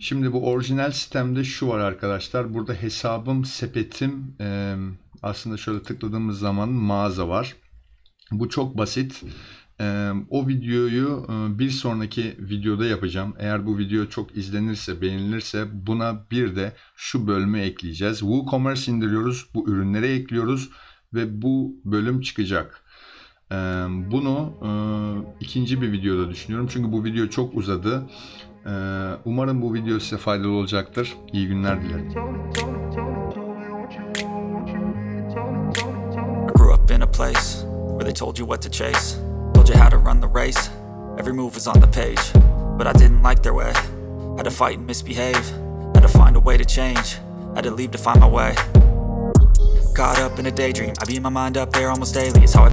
Şimdi bu orijinal sistemde şu var arkadaşlar. Burada hesabım, sepetim e, aslında şöyle tıkladığımız zaman mağaza var. Bu çok basit. E, o videoyu e, bir sonraki videoda yapacağım. Eğer bu video çok izlenirse, beğenilirse buna bir de şu bölümü ekleyeceğiz. WooCommerce indiriyoruz, bu ürünlere ekliyoruz ve bu bölüm çıkacak. Bunu ikinci bir videoda düşünüyorum. Çünkü bu video çok uzadı. Umarım bu video size faydalı olacaktır. İyi günler dilerim. place where they told you what to chase, told you how to run the race. Every move was on the page, but I didn't like their way. Had to fight and misbehave, had to find a way to change, had to leave to find my way. Caught up in a daydream, I beat my mind up there almost daily. It's how I